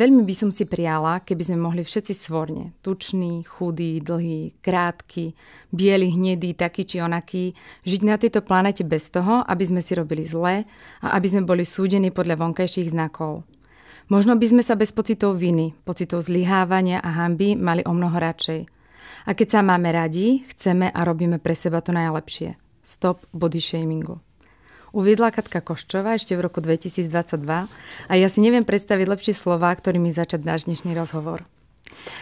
Veľmi by som si prijala, keby sme mohli všetci svorne, tučný, chudý, dlhý, krátky, biely, hnedý, taký či onaký, žiť na tejto planete bez toho, aby sme si robili zle a aby sme boli súdení podľa vonkajších znakov. Možno by sme sa bez pocitov viny, pocitov zlyhávania a hamby mali o mnoho radšej. A keď sa máme radi, chceme a robíme pre seba to najlepšie. Stop body shamingu uviedla Katka Koščová ešte v roku 2022 a ja si neviem predstaviť lepšie slova, ktorými začať náš dnešný rozhovor.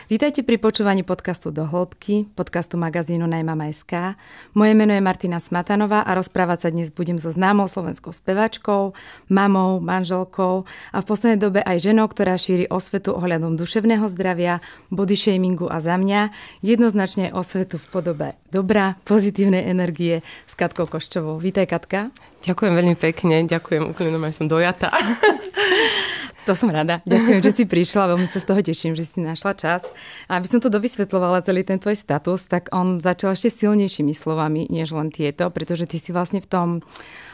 Vítajte pri počúvaní podcastu Do hĺbky, podcastu magazínu Najmama.sk. Moje meno je Martina Smatanová a rozprávať sa dnes budem so známou slovenskou spevačkou, mamou, manželkou a v poslednej dobe aj ženou, ktorá šíri osvetu ohľadom duševného zdravia, body shamingu a za mňa, jednoznačne osvetu v podobe dobrá, pozitívnej energie s Katkou Koščovou. Vítaj Katka. Ďakujem veľmi pekne, ďakujem, úplne no, som dojatá. To som rada. Ďakujem, že si prišla. Veľmi sa z toho teším, že si našla čas. A aby som to dovysvetlovala, celý ten tvoj status, tak on začal ešte silnejšími slovami, než len tieto, pretože ty si vlastne v tom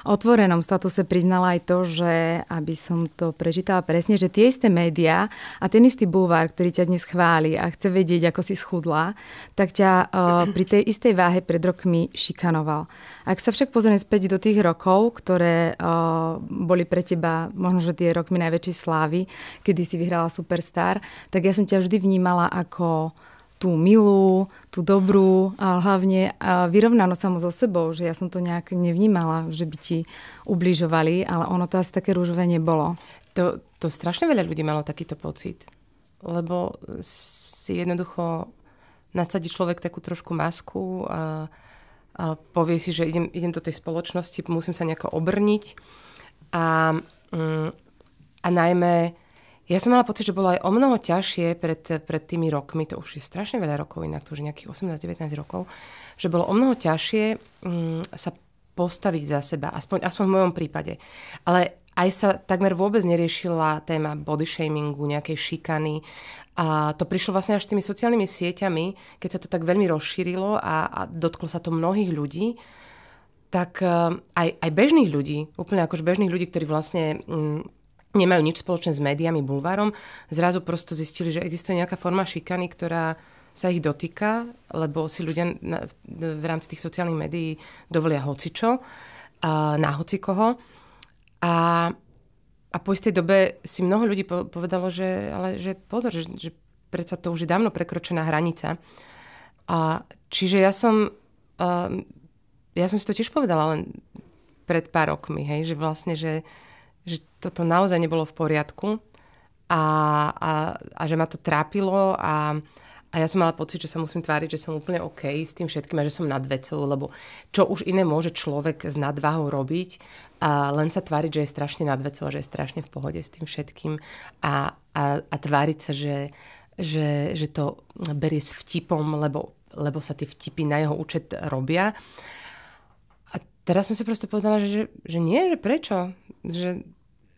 otvorenom statuse priznala aj to, že, aby som to prežitala presne, že tie isté médiá a ten istý bulvár, ktorý ťa dnes chváli a chce vedieť, ako si schudla, tak ťa uh, pri tej istej váhe pred rokmi šikanoval. Ak sa však pozrieme späť do tých rokov, ktoré uh, boli pre teba možno, že tie rokmi najväčšej slávy, kedy si vyhrala Superstar, tak ja som ťa vždy vnímala ako tú milú, tú dobrú a hlavne vyrovnanú samo so sebou, že ja som to nejak nevnímala, že by ti ubližovali, ale ono to asi také rúžové nebolo. To, to strašne veľa ľudí malo takýto pocit, lebo si jednoducho nasadí človek takú trošku masku a, a povie si, že idem, idem do tej spoločnosti, musím sa nejako obrniť. A, mm, a najmä, ja som mala pocit, že bolo aj o mnoho ťažšie pred, pred tými rokmi, to už je strašne veľa rokov, inak to už je nejakých 18-19 rokov, že bolo o mnoho ťažšie um, sa postaviť za seba, aspoň, aspoň v mojom prípade. Ale aj sa takmer vôbec neriešila téma body shamingu, nejakej šikany a to prišlo vlastne až s tými sociálnymi sieťami, keď sa to tak veľmi rozšírilo a, a dotklo sa to mnohých ľudí, tak e, aj, aj bežných ľudí, úplne akož bežných ľudí, ktorí vlastne m, mm, nemajú nič spoločné s médiami, bulvárom, zrazu prosto zistili, že existuje nejaká forma šikany, ktorá sa ich dotýka, lebo si ľudia na, v rámci tých sociálnych médií dovolia hocičo, a, na hocikoho. A a po istej dobe si mnoho ľudí povedalo, že, ale, že pozor, že, že predsa to už je dávno prekročená hranica. A čiže ja som, uh, ja som si to tiež povedala len pred pár rokmi, hej, že vlastne, že, že toto naozaj nebolo v poriadku a, a, a že ma to trápilo a, a ja som mala pocit, že sa musím tváriť, že som úplne OK s tým všetkým a že som nad vecou, lebo čo už iné môže človek s nadvahou robiť, a len sa tváriť, že je strašne nad vecou a že je strašne v pohode s tým všetkým a, a, a tváriť sa, že, že, že to berie s vtipom, lebo, lebo sa tie vtipy na jeho účet robia. A teraz som si proste povedala, že, že nie, že prečo? Že,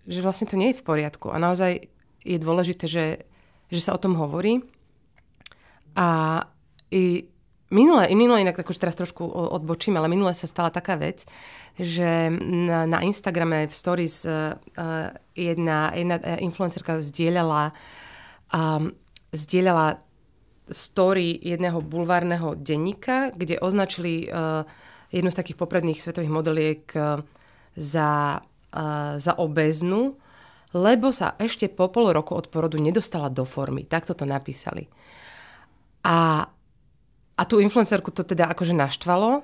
že vlastne to nie je v poriadku. A naozaj je dôležité, že, že sa o tom hovorí a i minule, minule inak akože teraz trošku odbočím, ale minule sa stala taká vec, že na, na Instagrame v stories uh, jedna, jedna e, influencerka zdieľala, um, zdieľala story jedného bulvárneho denníka, kde označili uh, jednu z takých popredných svetových modeliek uh, za, uh, za obeznú, lebo sa ešte po pol roku od porodu nedostala do formy. Takto to napísali. A, a tú influencerku to teda akože naštvalo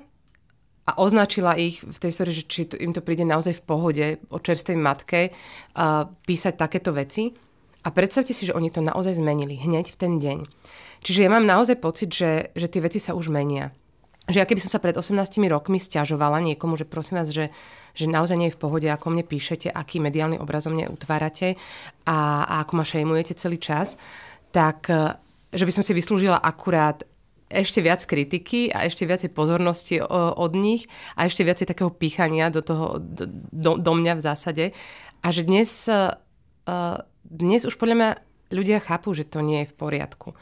a označila ich v tej story, že či im to príde naozaj v pohode o čerstvej matke uh, písať takéto veci. A predstavte si, že oni to naozaj zmenili hneď v ten deň. Čiže ja mám naozaj pocit, že, že tie veci sa už menia. Že ja keby som sa pred 18 rokmi stiažovala niekomu, že prosím vás, že, že naozaj nie je v pohode, ako mne píšete, aký mediálny obraz o mne utvárate a, a ako ma šejmujete celý čas, tak že by som si vyslúžila akurát ešte viac kritiky a ešte viacej pozornosti od nich a ešte viacej takého pýchania do, toho, do, do mňa v zásade. A že dnes, e, e, dnes už podľa mňa ľudia chápu, že to nie je v poriadku.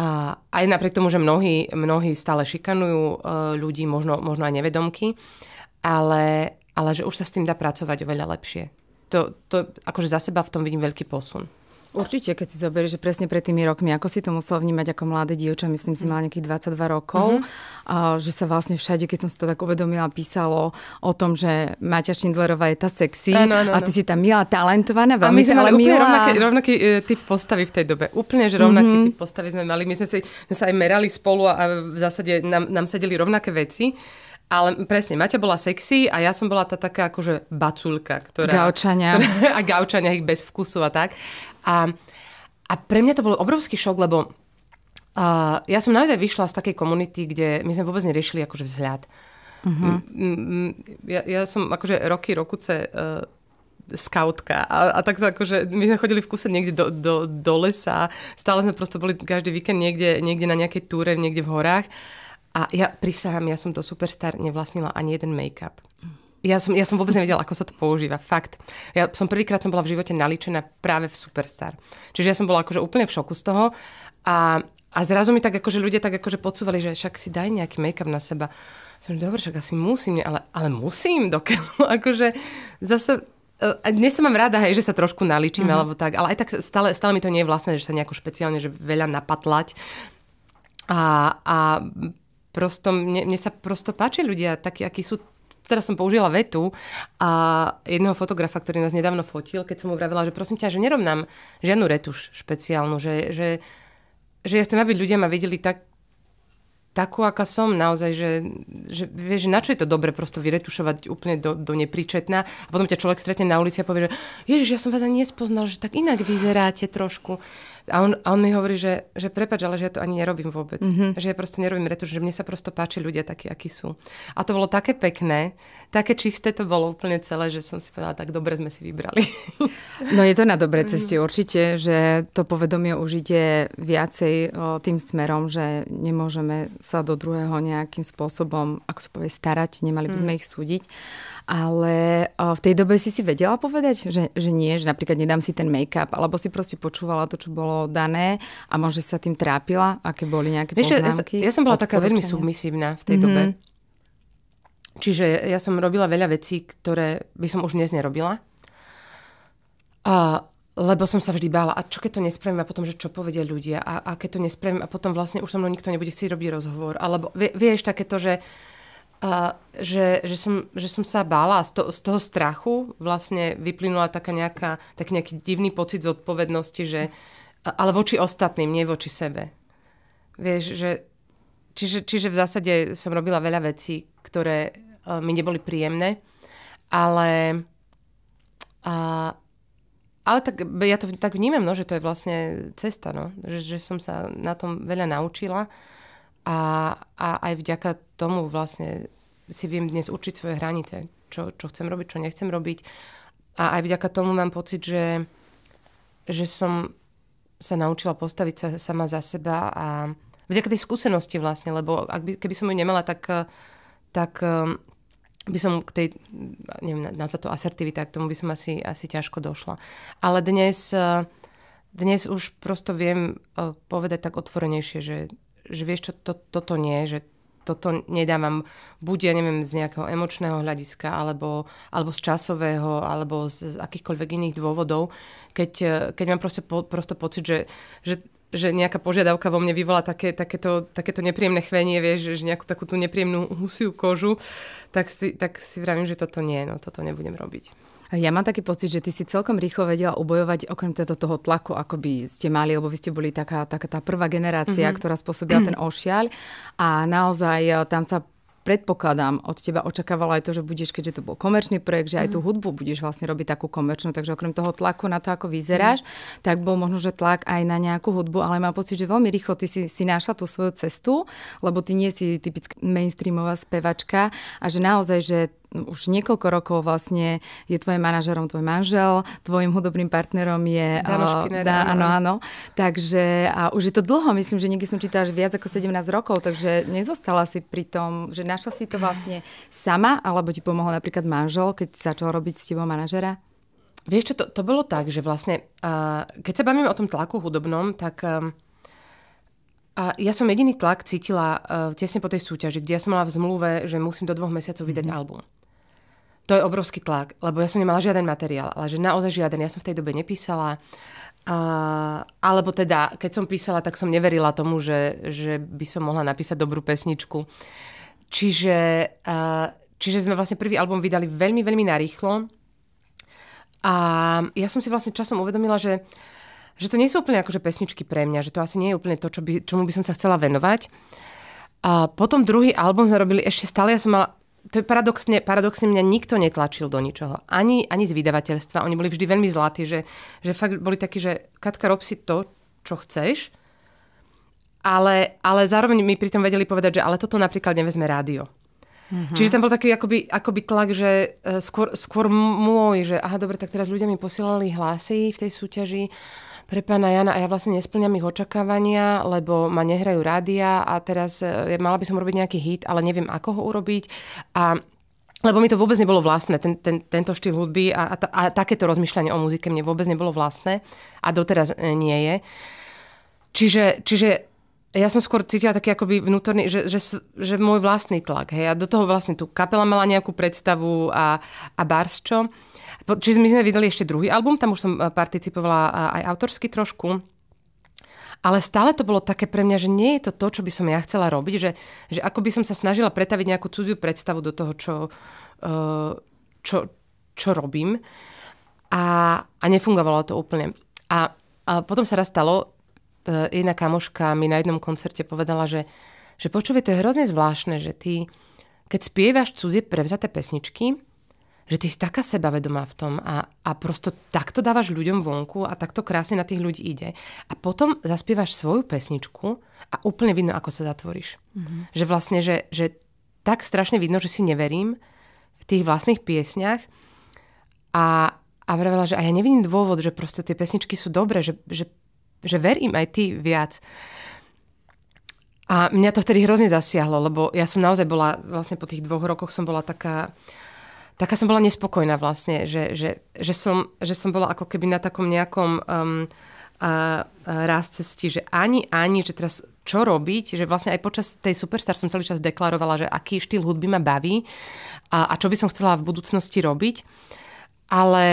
A aj napriek tomu, že mnohí, mnohí stále šikanujú e, ľudí, možno, možno aj nevedomky, ale, ale že už sa s tým dá pracovať oveľa lepšie. To, to akože za seba v tom vidím veľký posun. Určite, keď si zoberieš, že presne pred tými rokmi, ako si to musela vnímať ako mladé dievča, myslím si, mala nejakých 22 rokov, mm-hmm. a, že sa vlastne všade, keď som si to tak uvedomila, písalo o tom, že Maťa Šindlerová je tá sexy ano, ano, a ty ano. si tá milá, talentovaná, veľmi A my sme mali milá... rovnaký, rovnaký e, typ postavy v tej dobe. Úplne, že rovnaký mm-hmm. typ postavy sme mali. My sme, si, sme sa aj merali spolu a, a v zásade nám, nám sedeli rovnaké veci. Ale presne, Maťa bola sexy a ja som bola tá taká akože baculka, ktorá... Gaučania. Ktorá, a gaučania ich bez vkusu a tak. A, a pre mňa to bol obrovský šok, lebo uh, ja som naozaj vyšla z takej komunity, kde my sme vôbec neriešili akože vzhľad. Uh-huh. Ja, ja som akože roky, rokuce uh, skautka a, a tak sa akože, my sme chodili v kuse niekde do, do, do lesa, stále sme prosto boli každý víkend niekde, niekde na nejakej túre, niekde v horách a ja prisahám, ja som do Superstar nevlastnila ani jeden make-up. Ja som, ja som vôbec nevedela, ako sa to používa. Fakt. Ja som prvýkrát som bola v živote naličená práve v Superstar. Čiže ja som bola akože úplne v šoku z toho. A, a zrazu mi tak akože ľudia tak akože podsúvali, že však si daj nejaký make-up na seba. Som, dobre, však asi musím, ale, ale musím dokiaľ. akože zase a e, dnes sa mám rada, hej, že sa trošku naličím, mm-hmm. alebo tak, ale aj tak stále, stále mi to nie je vlastné, že sa nejako špeciálne, že veľa napatlať. A, a prosto, mne, mne sa prosto páči ľudia, takí, akí sú teraz som použila vetu a jedného fotografa, ktorý nás nedávno fotil, keď som mu vravila, že prosím ťa, že nerob nám žiadnu retuš špeciálnu, že, že, že ja chcem, aby ľudia ma videli tak, takú, aká som naozaj, že, že vieš, na čo je to dobre prosto vyretušovať úplne do, do nepričetná a potom ťa človek stretne na ulici a povie, že ježiš, ja som vás ani nespoznal, že tak inak vyzeráte trošku. A on, a on mi hovorí, že, že prepač, ale že ja to ani nerobím vôbec. Mm-hmm. Že ja proste nerobím retuš, že mne sa prosto páči ľudia takí, akí sú. A to bolo také pekné, také čisté to bolo úplne celé, že som si povedala, tak dobre sme si vybrali. No je to na dobrej mhm. ceste mm-hmm. určite, že to povedomie už ide viacej tým smerom, že nemôžeme sa do druhého nejakým spôsobom, ako sa povie, starať, nemali by sme mm-hmm. ich súdiť. Ale v tej dobe si si vedela povedať, že, že nie, že napríklad nedám si ten make-up, alebo si proste počúvala to, čo bolo dané a možno sa tým trápila? Aké boli nejaké Víš, poznámky? Ja, ja som bola taká veľmi submisívna v tej mm-hmm. dobe. Mhm. Čiže ja som robila veľa vecí, ktoré by som už dnes nerobila. A, lebo som sa vždy bála, a čo keď to nespravím a potom, že čo povedia ľudia a, a keď to nespravím a potom vlastne už so mnou nikto nebude chcieť robiť rozhovor. Alebo vieš takéto, že, a, že, že, som, že som sa bála a z, to, z toho strachu vlastne vyplynula taká nejaká, taký nejaký divný pocit zodpovednosti, že, mm ale voči ostatným, nie voči sebe. Vieš, že... Čiže, čiže v zásade som robila veľa vecí, ktoré uh, mi neboli príjemné, ale... Uh, ale tak, ja to tak vnímam, no, že to je vlastne cesta, no. že, že som sa na tom veľa naučila a, a aj vďaka tomu vlastne si viem dnes určiť svoje hranice, čo, čo chcem robiť, čo nechcem robiť. A aj vďaka tomu mám pocit, že, že som sa naučila postaviť sa sama za seba a vďaka tej skúsenosti vlastne, lebo ak by, keby som ju nemala, tak, tak ehm, by som k tej, neviem, nazvať to asertivita, k tomu by som asi, asi ťažko došla. Ale dnes, e, dnes už prosto viem e, povedať tak otvorenejšie, že, že vieš čo, to, toto nie, že toto nedávam buď, ja neviem, z nejakého emočného hľadiska, alebo, alebo z časového, alebo z, z akýchkoľvek iných dôvodov, keď, e, keď mám proste, po, prosto pocit, že, že že nejaká požiadavka vo mne vyvolá také, takéto, takéto nepríjemné chvenie, vieš, že nejakú takú tú nepríjemnú husiu kožu, tak si, tak si vravím, že toto nie, no toto nebudem robiť. Ja mám taký pocit, že ty si celkom rýchlo vedela ubojovať okrem teda toho tlaku, ako by ste mali, lebo vy ste boli taká, taká tá prvá generácia, mm-hmm. ktorá spôsobila ten ošiaľ a naozaj e, tam sa predpokladám, od teba očakávala aj to, že budeš, keďže to bol komerčný projekt, že aj tú mhm. hudbu budeš vlastne robiť takú komerčnú, takže okrem toho tlaku na to, ako vyzeráš, mm. tak bol možno, že tlak aj na nejakú hudbu, ale mám pocit, že veľmi rýchlo ty si, si našla tú svoju cestu, lebo ty nie si typická mainstreamová spevačka a že naozaj, že už niekoľko rokov vlastne je tvojim manažerom tvoj manžel, tvojim hudobným partnerom je... Dá, eh, áno, áno. Takže a už je to dlho, myslím, že niekde som čítala, že viac ako 17 rokov, takže nezostala si pri tom, že našla si to vlastne sama, alebo ti pomohol napríklad manžel, keď začal robiť s tebou manažera? Vieš čo, to, to bolo tak, že vlastne, uh, keď sa bavíme o tom tlaku hudobnom, tak... Um, a ja som jediný tlak cítila uh, tesne po tej súťaži, kde ja som mala v zmluve, že musím do dvoch mesiacov vydať mm-hmm. album to je obrovský tlak, lebo ja som nemala žiaden materiál, ale že naozaj žiaden, ja som v tej dobe nepísala. Uh, alebo teda, keď som písala, tak som neverila tomu, že, že by som mohla napísať dobrú pesničku. Čiže, uh, čiže sme vlastne prvý album vydali veľmi, veľmi narýchlo. A ja som si vlastne časom uvedomila, že, že to nie sú úplne akože pesničky pre mňa, že to asi nie je úplne to, čo by, čomu by som sa chcela venovať. A potom druhý album sme robili ešte stále, ja som mala to je paradoxne, paradoxne mňa nikto netlačil do ničoho. Ani, ani z vydavateľstva. Oni boli vždy veľmi zlatí, že, že fakt boli takí, že Katka, rob si to, čo chceš. Ale, ale zároveň mi pritom vedeli povedať, že ale toto napríklad nevezme rádio. Mm-hmm. Čiže tam bol taký akoby, akoby tlak, že eh, skôr, skôr môj, že aha, dobre, tak teraz ľudia mi posielali hlasy v tej súťaži pre pána Jana a ja vlastne nesplňam ich očakávania, lebo ma nehrajú rádia a teraz e, mala by som urobiť nejaký hit, ale neviem, ako ho urobiť. A lebo mi to vôbec nebolo vlastné, ten, ten, tento štýl hudby a, a, a takéto rozmýšľanie o muzike mne vôbec nebolo vlastné a doteraz e, nie je. Čiže, čiže ja som skôr cítila taký akoby vnútorný, že, že, že môj vlastný tlak. Hej. A do toho vlastne tu kapela mala nejakú predstavu a, a barsčo. čo. Čiže my sme vydali ešte druhý album, tam už som eh, participovala eh, aj autorsky trošku. Ale stále to bolo také pre mňa, že nie je to to, čo by som ja chcela robiť, že, že ako by som sa snažila pretaviť nejakú cudziu predstavu do toho, čo, eh, čo, čo robím. A, a nefungovalo to úplne. A, a potom sa raz stalo, jedna kamoška mi na jednom koncerte povedala, že, že počuje, to je hrozne zvláštne, že ty, keď spievaš cudzie prevzaté pesničky, že ty si taká sebavedomá v tom a, a prosto takto dávaš ľuďom vonku a takto krásne na tých ľudí ide. A potom zaspievaš svoju pesničku a úplne vidno, ako sa zatvoríš. Mm-hmm. Že vlastne, že, že tak strašne vidno, že si neverím v tých vlastných piesniach a, a vravela, že a ja nevidím dôvod, že proste tie pesničky sú dobré, že, že, že verím aj ty viac. A mňa to vtedy hrozne zasiahlo, lebo ja som naozaj bola, vlastne po tých dvoch rokoch som bola taká taká som bola nespokojná vlastne, že, že, že, som, že som bola ako keby na takom nejakom um, uh, uh, raz cesti, že ani, ani, že teraz čo robiť, že vlastne aj počas tej Superstar som celý čas deklarovala, že aký štýl hudby ma baví a, a čo by som chcela v budúcnosti robiť, ale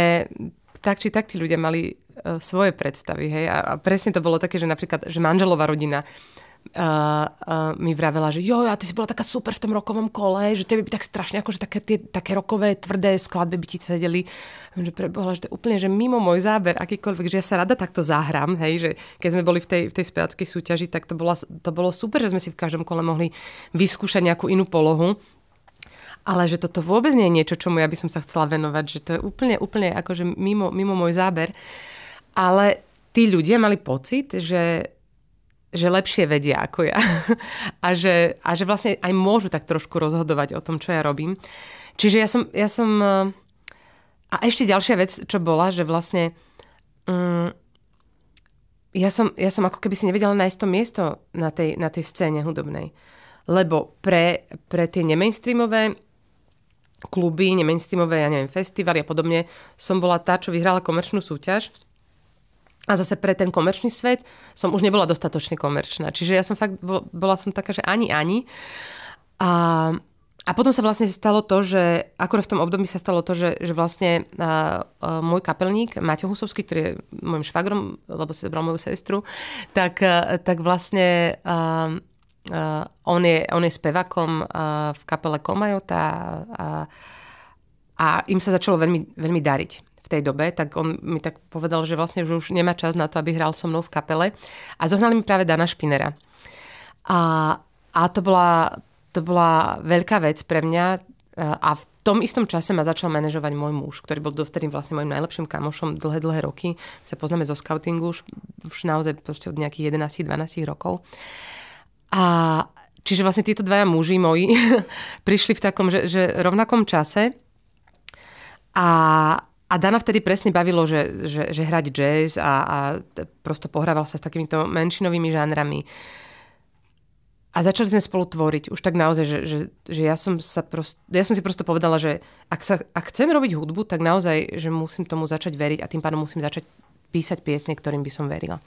tak či tak tí ľudia mali e, svoje predstavy, hej, a, a presne to bolo také, že napríklad, že manželová rodina, uh, uh, uh, mi vravela, že jo, a ty si bola taká super v tom rokovom kole, že tebe by tak strašne, akože také, tie, také rokové, tvrdé skladby by ti sedeli. Že prebohla, že to je úplne, že mimo môj záber, akýkoľvek, že ja sa rada takto zahrám, hej, že keď sme boli v tej, v tej spevackej súťaži, tak to, bola, to bolo super, že sme si v každom kole mohli vyskúšať nejakú inú polohu. Ale že toto vôbec nie je niečo, čomu ja by som sa chcela venovať, že to je úplne, úplne akože mimo, mimo môj záber. Ale tí ľudia mali pocit, že že lepšie vedia ako ja. A že, a že vlastne aj môžu tak trošku rozhodovať o tom, čo ja robím. Čiže ja som... Ja som eh, a ešte ďalšia vec, čo bola, že vlastne um, ja, som, ja som ako keby si nevedela nájsť to miesto na tej, na tej scéne hudobnej. Lebo pre, pre tie nemainstreamové kluby, nemainstreamové, ja neviem, festivaly a podobne, som bola tá, čo vyhrala komerčnú súťaž – a zase pre ten komerčný svet som už nebola dostatočne komerčná. Čiže ja som fakt, bola som taká, že ani, ani. A, a potom sa vlastne stalo to, že akorát v tom období sa stalo to, že, že vlastne a, a, môj kapelník, Maťo Husovský, ktorý je môjim švagrom, lebo si zobral moju sestru, tak, a, tak vlastne a, a, on, je, on je spevakom a, v kapele Komajota a, a, im sa začalo veľmi, veľmi dariť v tej dobe, tak on mi tak povedal, že vlastne že už nemá čas na to, aby hral so mnou v kapele. A zohnali mi práve Dana Špinera. A, a to, bola, to bola veľká vec pre mňa a v tom istom čase ma začal manažovať môj muž, ktorý bol dovtedy vlastne môjim najlepším kamošom dlhé, dlhé roky. Sa poznáme zo scoutingu už, už naozaj od nejakých 11-12 rokov. A čiže vlastne títo dvaja muži moji prišli v takom, že, že rovnakom čase a a Dana vtedy presne bavilo, že, že, že hrať jazz a, a prosto pohrával sa s takýmito menšinovými žánrami. A začali sme spolu tvoriť. Už tak naozaj, že, že, že ja, som sa prost, ja som si prosto povedala, že ak, sa, ak chcem robiť hudbu, tak naozaj, že musím tomu začať veriť a tým pádom musím začať písať piesne, ktorým by som verila.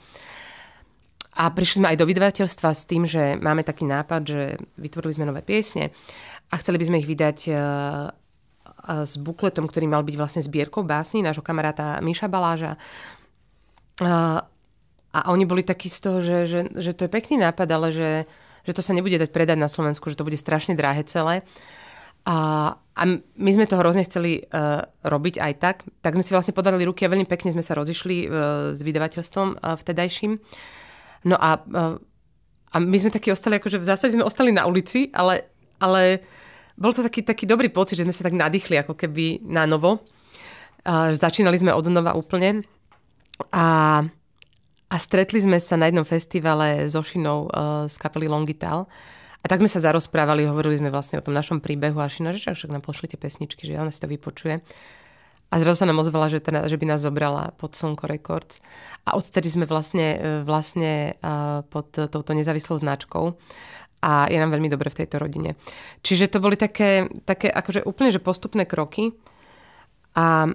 A prišli sme aj do vydavateľstva s tým, že máme taký nápad, že vytvorili sme nové piesne a chceli by sme ich vydať e, s bukletom, ktorý mal byť vlastne zbierkou básni nášho kamaráta Miša Baláža. A oni boli takí z toho, že, že, že to je pekný nápad, ale že, že to sa nebude dať predať na Slovensku, že to bude strašne drahé celé. A, a my sme to hrozne chceli uh, robiť aj tak. Tak sme si vlastne podali ruky a veľmi pekne sme sa rozišli uh, s vydavateľstvom uh, vtedajším. No a, uh, a my sme takí ostali, akože v zásade sme ostali na ulici, ale, ale uh, bol to taký, taký dobrý pocit, že sme sa tak nadýchli ako keby na novo. Uh, začínali sme od nova úplne a, a stretli sme sa na jednom festivale so Ošinou uh, z kapely Longital. A tak sme sa zarozprávali, hovorili sme vlastne o tom našom príbehu a Šina, že však nám pošlite pesničky, že ona si to vypočuje. A zrazu sa nám ozvala, že, teda, že by nás zobrala pod Slnko Records. A odtedy sme vlastne, e, vlastne e, pod touto nezávislou značkou a je nám veľmi dobre v tejto rodine. Čiže to boli také, také akože úplne že postupné kroky a,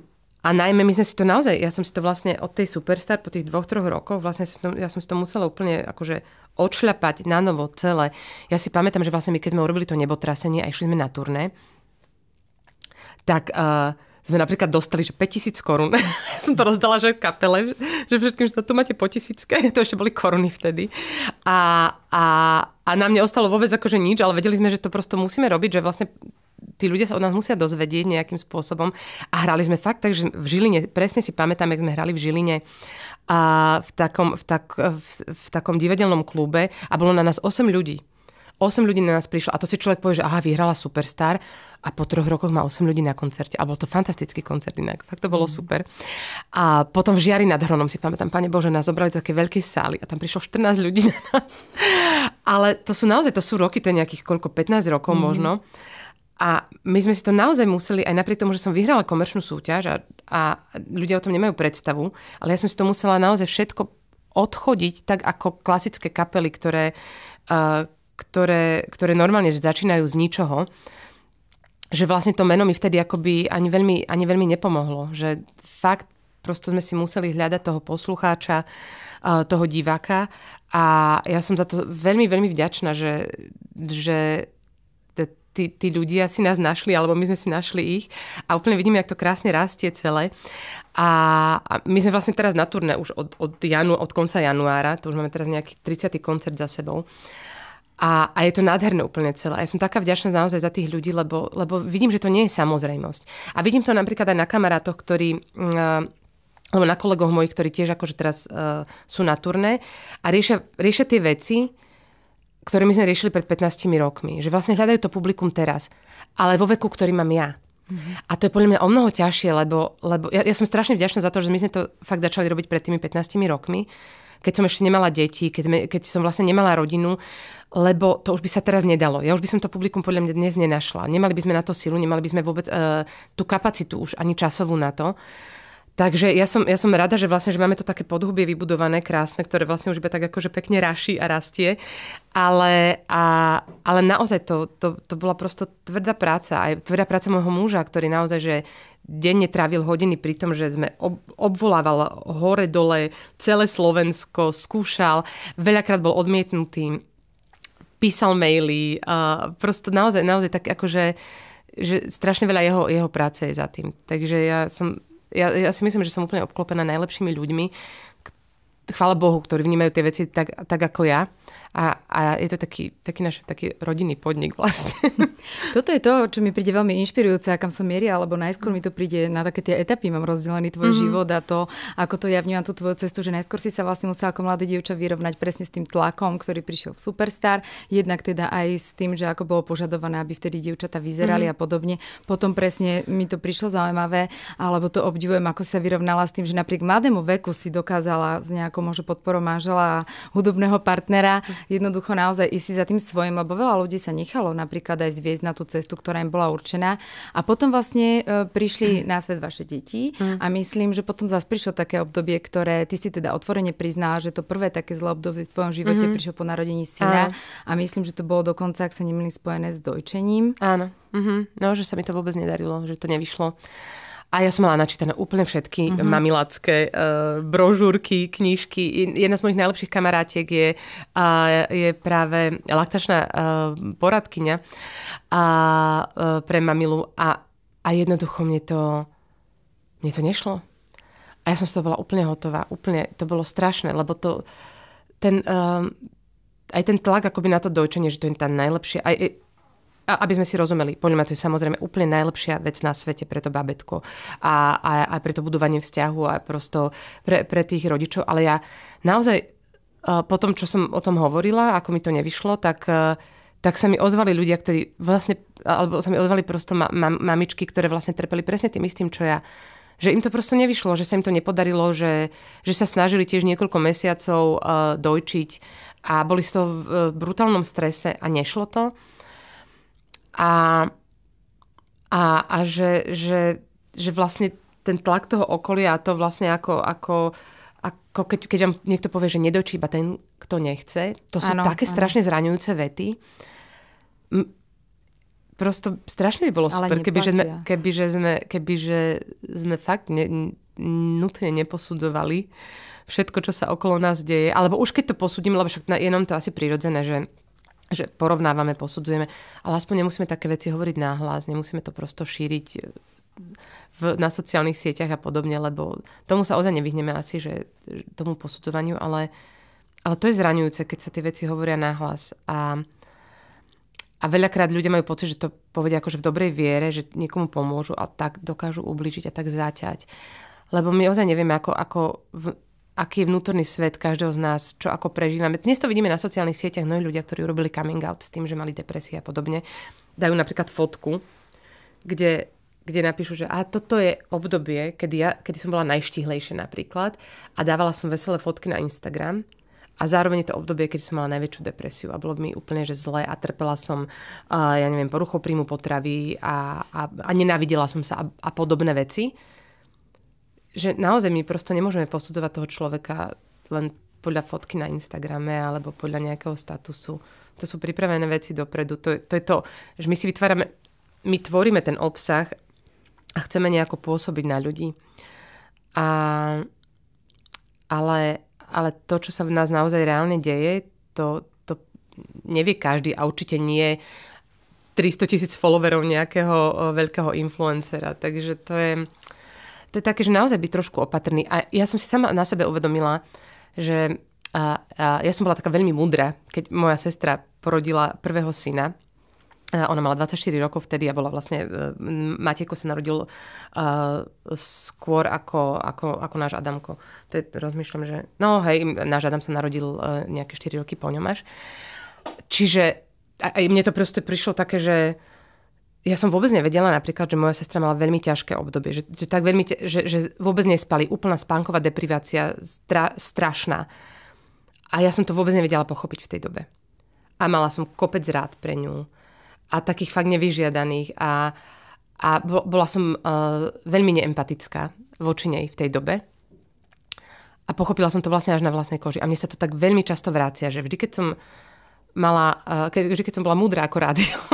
a najmä my sme si to naozaj, ja som si to vlastne od tej Superstar po tých dvoch, troch rokoch, vlastne som, ja som si to musela úplne akože odšľapať na novo celé. Ja si pamätám, že vlastne my keď sme urobili to nebotrasenie a išli sme na turné, tak uh, sme napríklad dostali, že 5000 korún. ja som to rozdala, že v kapele, že všetkým, že tu máte po tisícke, to ešte boli koruny vtedy. A, a, a nám neostalo vôbec akože nič, ale vedeli sme, že to prosto musíme robiť, že vlastne tí ľudia sa od nás musia dozvedieť nejakým spôsobom. A hrali sme fakt takže v Žiline, presne si pamätám, jak sme hrali v Žiline a v takom, v, tak, v, v takom divadelnom klube a bolo na nás 8 ľudí. 8 ľudí na nás prišlo a to si človek povie, že aha, vyhrala Superstar a po troch rokoch má 8 ľudí na koncerte a bol to fantastický koncert inak, fakt to bolo mhm. super. A potom v Žiari nad Hronom si pamätám, pane Bože, nás zobrali do také veľké sály a tam prišlo 14 ľudí na nás. Ale to sú naozaj, to sú roky, to je nejakých koľko, 15 rokov mm. možno. A my sme si to naozaj museli, aj napriek tomu, že som vyhrala komerčnú súťaž a, a ľudia o tom nemajú predstavu, ale ja som si to musela naozaj všetko odchodiť, tak ako klasické kapely, ktoré, uh, ktoré, ktoré normálne že začínajú z ničoho, že vlastne to meno mi vtedy akoby ani veľmi, ani veľmi nepomohlo. Že fakt prosto sme si museli hľadať toho poslucháča, toho diváka a ja som za to veľmi, veľmi vďačná, že, že tí, tí ľudia si nás našli, alebo my sme si našli ich a úplne vidíme, jak to krásne rastie celé. A, a my sme vlastne teraz na turné už od, od, janu, od konca januára, to už máme teraz nejaký 30. koncert za sebou. A, a je to nádherné úplne celé. Ja som taká vďačná naozaj za tých ľudí, lebo, lebo vidím, že to nie je samozrejmosť. A vidím to napríklad aj na kamarátoch, ktorí... Uh, alebo na kolegoch mojich, ktorí tiež akože teraz uh, sú na turné a riešia, riešia tie veci, ktoré my sme riešili pred 15 rokmi. Že vlastne hľadajú to publikum teraz, ale vo veku, ktorý mám ja. Mm-hmm. A to je podľa mňa o mnoho ťažšie, lebo, lebo ja, ja som strašne vďačná za to, že my sme to fakt začali robiť pred tými 15 rokmi, keď som ešte nemala deti, keď, sme, keď som vlastne nemala rodinu, lebo to už by sa teraz nedalo. Ja už by som to publikum podľa mňa dnes nenašla. Nemali by sme na to silu, nemali by sme vôbec e, tú kapacitu už ani časovú na to. Takže ja som, ja som rada, že vlastne, že máme to také podhubie vybudované, krásne, ktoré vlastne už iba tak akože pekne raší a rastie. Ale, a, ale naozaj to, to, to bola prosto tvrdá práca. Aj tvrdá práca môjho muža, ktorý naozaj, že denne trávil hodiny pri tom, že sme ob, obvolával hore, dole, celé Slovensko, skúšal. Veľakrát bol odmietnutý, písal maily. A prosto naozaj, naozaj tak akože že strašne veľa jeho, jeho práce je za tým. Takže ja som ja, ja si myslím, že som úplne obklopená najlepšími ľuďmi, chvála Bohu, ktorí vnímajú tie veci tak, tak ako ja. A, a je to taký, taký náš taký rodinný podnik vlastne. Toto je to, čo mi príde veľmi inšpirujúce, kam som mieria, alebo najskôr mi to príde na také tie etapy, mám rozdelený tvoj mm-hmm. život a to, ako to ja vnímam tú tvoju cestu, že najskôr si sa vlastne musela ako mladá dievča vyrovnať presne s tým tlakom, ktorý prišiel v Superstar, jednak teda aj s tým, že ako bolo požadované, aby vtedy dievčata vyzerali mm-hmm. a podobne. Potom presne mi to prišlo zaujímavé, alebo to obdivujem, ako sa vyrovnala s tým, že napriek mladému veku si dokázala s nejakou možno podporou manžela a hudobného partnera mhm jednoducho naozaj ísť si za tým svojim, lebo veľa ľudí sa nechalo napríklad aj zviezť na tú cestu, ktorá im bola určená. A potom vlastne e, prišli mm. na svet vaše deti mm. a myslím, že potom zase prišlo také obdobie, ktoré ty si teda otvorene priznala, že to prvé také zlé obdobie v tvojom živote mm-hmm. prišlo po narodení syna Áno. a myslím, že to bolo dokonca, ak sa nemýlim, spojené s dojčením. Áno. Mm-hmm. No, že sa mi to vôbec nedarilo, že to nevyšlo. A ja som mala načítané úplne všetky mm-hmm. mamilacké uh, brožúrky, knižky. Jedna z mojich najlepších kamarátiek je, uh, je práve laktačná uh, poradkyňa a, uh, pre mamilu a, a jednoducho mne to, mne to nešlo. A ja som z toho bola úplne hotová. Úplne, to bolo strašné, lebo to, ten, uh, aj ten tlak akoby na to dojčenie, že to je tá najlepšia, aj, a aby sme si rozumeli, podľa mňa to je samozrejme úplne najlepšia vec na svete pre to babetko a, aj a pre to budovanie vzťahu a prosto pre, pre tých rodičov. Ale ja naozaj e, po tom, čo som o tom hovorila, ako mi to nevyšlo, tak, e, tak sa mi ozvali ľudia, ktorí vlastne, alebo sa mi ozvali prosto ma, ma, mamičky, ktoré vlastne trpeli presne tým istým, čo ja že im to prosto nevyšlo, že sa im to nepodarilo, že, že sa snažili tiež niekoľko mesiacov uh, dojčiť a boli z toho v uh, brutálnom strese a nešlo to. A, a, a že, že, že vlastne ten tlak toho okolia a to vlastne ako, ako ako keď, keď vám niekto povie, že nedočíba ten, kto nechce. To sú ano, také ano. strašne zraňujúce vety. Prosto strašne by bolo Ale super, keby že, keby, že sme, keby, že sme fakt ne, nutne neposudzovali všetko, čo sa okolo nás deje. Alebo už keď to posudím, lebo však je nám to asi prirodzené, že že porovnávame, posudzujeme, ale aspoň nemusíme také veci hovoriť náhlas, nemusíme to prosto šíriť e, v, na sociálnych sieťach a podobne, lebo tomu sa ozaj nevyhneme asi, že e, tomu posudzovaniu, ale, ale to je zraňujúce, keď sa tie veci hovoria náhlas. A, a veľakrát ľudia majú pocit, že to povedia akože v dobrej viere, že niekomu pomôžu a tak dokážu ubližiť a tak zaťať. Lebo my ozaj nevieme, ako, ako v, aký je vnútorný svet každého z nás, čo ako prežívame. Dnes to vidíme na sociálnych sieťach, mnohí ľudia, ktorí urobili coming out s tým, že mali depresie a podobne, dajú napríklad fotku, kde, kde napíšu, že a toto je obdobie, kedy, ja, kedy som bola najštihlejšia napríklad a dávala som veselé fotky na Instagram a zároveň je to obdobie, keď som mala najväčšiu depresiu a bolo mi úplne, že zle a trpela som, uh, ja neviem, poruchou príjmu potravy a, a, a nenávidela som sa a, a podobné veci že naozaj my prosto nemôžeme posudzovať toho človeka len podľa fotky na Instagrame alebo podľa nejakého statusu. To sú pripravené veci dopredu. To, je, to je to, že my si vytvárame, my tvoríme ten obsah a chceme nejako pôsobiť na ľudí. A, ale, ale to, čo sa v nás naozaj reálne deje, to, to nevie každý a určite nie 300 tisíc followerov nejakého veľkého influencera. Takže to je, to je také, že naozaj byť trošku opatrný. A ja som si sama na sebe uvedomila, že a, a ja som bola taká veľmi múdra, keď moja sestra porodila prvého syna. A ona mala 24 rokov vtedy a bola vlastne... E, Matejko sa narodil uh, skôr ako, ako, ako náš Adamko. To je, rozmýšľam, že... No hej, náš Adam sa narodil uh, nejaké 4 roky po ňom až. Čiže aj mne to proste prišlo také, že ja som vôbec nevedela napríklad, že moja sestra mala veľmi ťažké obdobie, že, že tak veľmi, te, že, že vôbec nespali, úplná spánková deprivácia, stra, strašná. A ja som to vôbec nevedela pochopiť v tej dobe. A mala som kopec rád pre ňu a takých fakt nevyžiadaných a, a bola som uh, veľmi neempatická voči nej v tej dobe. A pochopila som to vlastne až na vlastnej koži. A mne sa to tak veľmi často vrácia, že vždy, keď som mala, uh, eh, keď, vždy, keď som bola múdra ako rádio,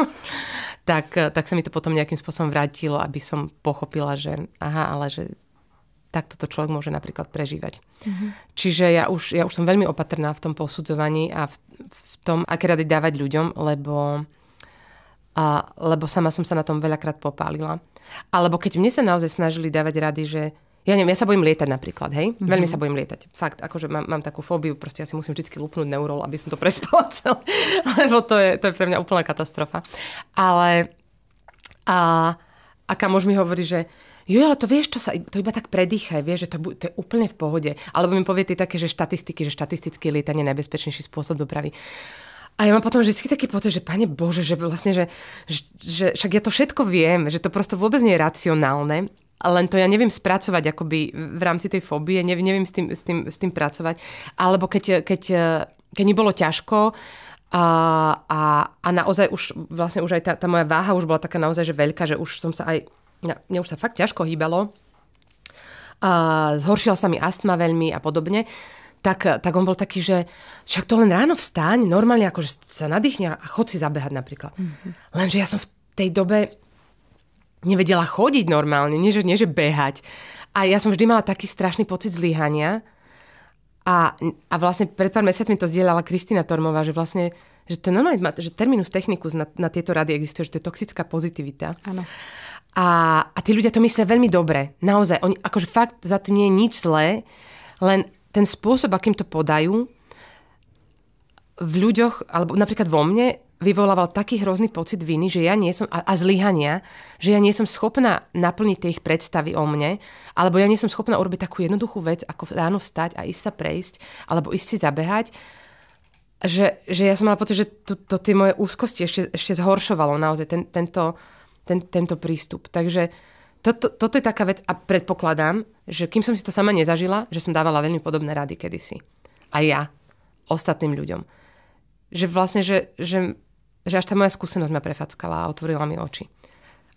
tak, tak sa mi to potom nejakým spôsobom vrátilo, aby som pochopila, že aha, ale že takto toto človek môže napríklad prežívať. Uh-huh. Čiže ja už, ja už som veľmi opatrná v tom posudzovaní a v, v tom, aké rady dávať ľuďom, lebo, a, lebo sama som sa na tom veľakrát popálila. Alebo keď mne sa naozaj snažili dávať rady, že ja neviem, ja sa bojím lietať napríklad, hej? Mm-hmm. Veľmi sa bojím lietať. Fakt, akože mám, mám takú fóbiu, proste ja si musím vždy lupnúť neurol, aby som to prespala celé. Lebo to je, to je pre mňa úplná katastrofa. Ale a, a kamož mi hovorí, že jo, ale to vieš, čo sa, to iba tak predýchaj, vieš, že to, to je úplne v pohode. Alebo mi povie tie také, že štatistiky, že štatisticky je najbezpečnejší spôsob dopravy. A ja mám potom vždy taký pocit, že pane Bože, že vlastne, že, že, že však ja to všetko viem, že to prosto vôbec nie je racionálne, len to ja neviem spracovať akoby v rámci tej fóbie, neviem, neviem s, tým, s, tým, s tým pracovať. Alebo keď, keď, keď mi bolo ťažko a, a, a naozaj už vlastne už aj tá, tá moja váha už bola taká naozaj že veľká, že už som sa aj, mne už sa fakt ťažko hýbalo, a zhoršila sa mi astma veľmi a podobne, tak, tak on bol taký, že však to len ráno vstaň, normálne akože sa nadýchne a chod si zabehať napríklad. Mm-hmm. Lenže ja som v tej dobe nevedela chodiť normálne, nie že, nie že behať. A ja som vždy mala taký strašný pocit zlyhania. A, a vlastne pred pár mesiacmi to zdieľala Kristina Tormová, že vlastne že to normálne že terminus technicus na, na tieto rady existuje, že to je toxická pozitivita. Áno. A, a tí ľudia to myslia veľmi dobre. Naozaj, oni, akože fakt za tým nie je nič zlé, len ten spôsob, akým to podajú, v ľuďoch, alebo napríklad vo mne, vyvolával taký hrozný pocit viny, že ja nie som, a, a zlyhania, že ja nie som schopná naplniť tie ich predstavy o mne, alebo ja nie som schopná urobiť takú jednoduchú vec, ako ráno vstať a ísť sa prejsť, alebo ísť si zabehať, že, že ja som mala pocit, že to, to tie moje úzkosti ešte, ešte zhoršovalo naozaj ten, tento, ten, tento prístup. Takže toto, toto je taká vec a predpokladám, že kým som si to sama nezažila, že som dávala veľmi podobné rady kedysi. A ja ostatným ľuďom. Že vlastne, že, že že až tá moja skúsenosť ma prefackala a otvorila mi oči.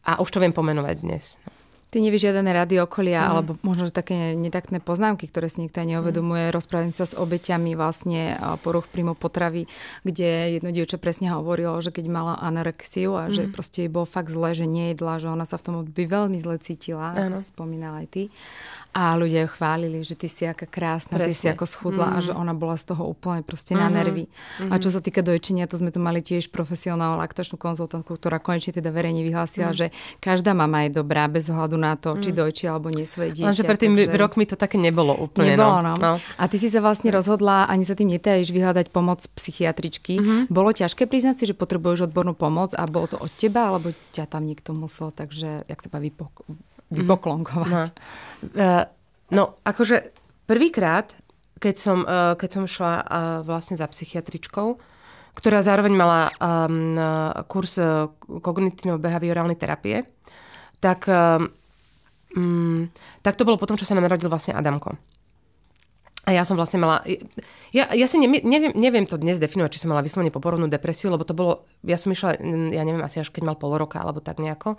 A už to viem pomenovať dnes. No. Ty nevieš žiadne rady okolia, mm. alebo možno že také netaktné poznámky, ktoré si nikto aj mhm. neuvedomuje. Mm. Rozprávam sa s obeťami vlastne poruch príjmu potravy, kde jedno dievča presne hovorilo, že keď mala anorexiu a mm. že mhm. proste jej bolo fakt zle, že nejedla, že ona sa v tom by veľmi zle cítila, ano. spomínala aj ty. A ľudia ju chválili, že ty si aká krásna, Presne. ty si ako schudla mm. a že mhm. ona bola z toho úplne proste mm. na mhm. nervy. Mm. A čo mhm. sa týka dojčenia, to sme tu mali tiež profesionálnu laktačnú konzultantku, ktorá konečne teda verejne vyhlásila, mm. že každá mama je dobrá bez ohľadu na to, mm. či dojčí alebo nie svoje dieťa. Lenže pred tým takže... rokmi to také nebolo úplne. No. Nebolo, no. No. A ty si sa vlastne rozhodla, ani sa tým netajíš, vyhľadať pomoc psychiatričky. Mm-hmm. Bolo ťažké priznať si, že potrebuješ odbornú pomoc a bolo to od teba, alebo ťa tam niekto musel, takže jak sa baví Mhm. vypoklonkovať. No, e, no akože prvýkrát, keď som, e, keď som šla e, vlastne za psychiatričkou, ktorá zároveň mala um, kurz kognitívno-behaviorálnej terapie, tak, um, tak to bolo potom, čo sa nám narodil vlastne Adamko. A ja som vlastne mala... Ja, ja si ne, neviem, neviem to dnes definovať, či som mala vyslovene poporovnú depresiu, lebo to bolo... Ja som išla, mm, ja neviem, asi až keď mal pol roka, alebo tak nejako.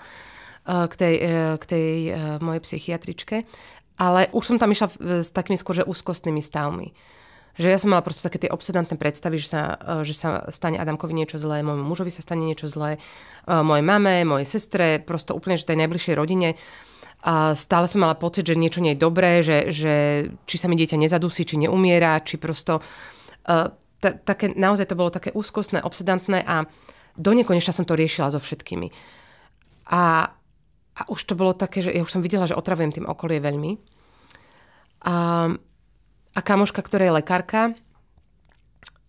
Eh, k tej, eh, k tej eh, mojej psychiatričke. Ale už som tam išla s takými skôr, že úzkostnými stavmi. Že ja som mala proste také tie obsedantné predstavy, že sa, že sa stane Adamkovi niečo zlé, môjmu mužovi sa stane niečo zlé, mojej mame, mojej sestre, proste úplne, že tej najbližšej rodine. A stále som mala pocit, že niečo nie je dobré, že, že či sa mi dieťa nezadusí, či neumiera, či prosto... Také, naozaj to bolo také úzkostné, obsedantné a do nekonečna som to riešila so všetkými. A a už to bolo také, že ja už som videla, že otravujem tým okolie veľmi. A, a kamoška, ktorá je lekárka,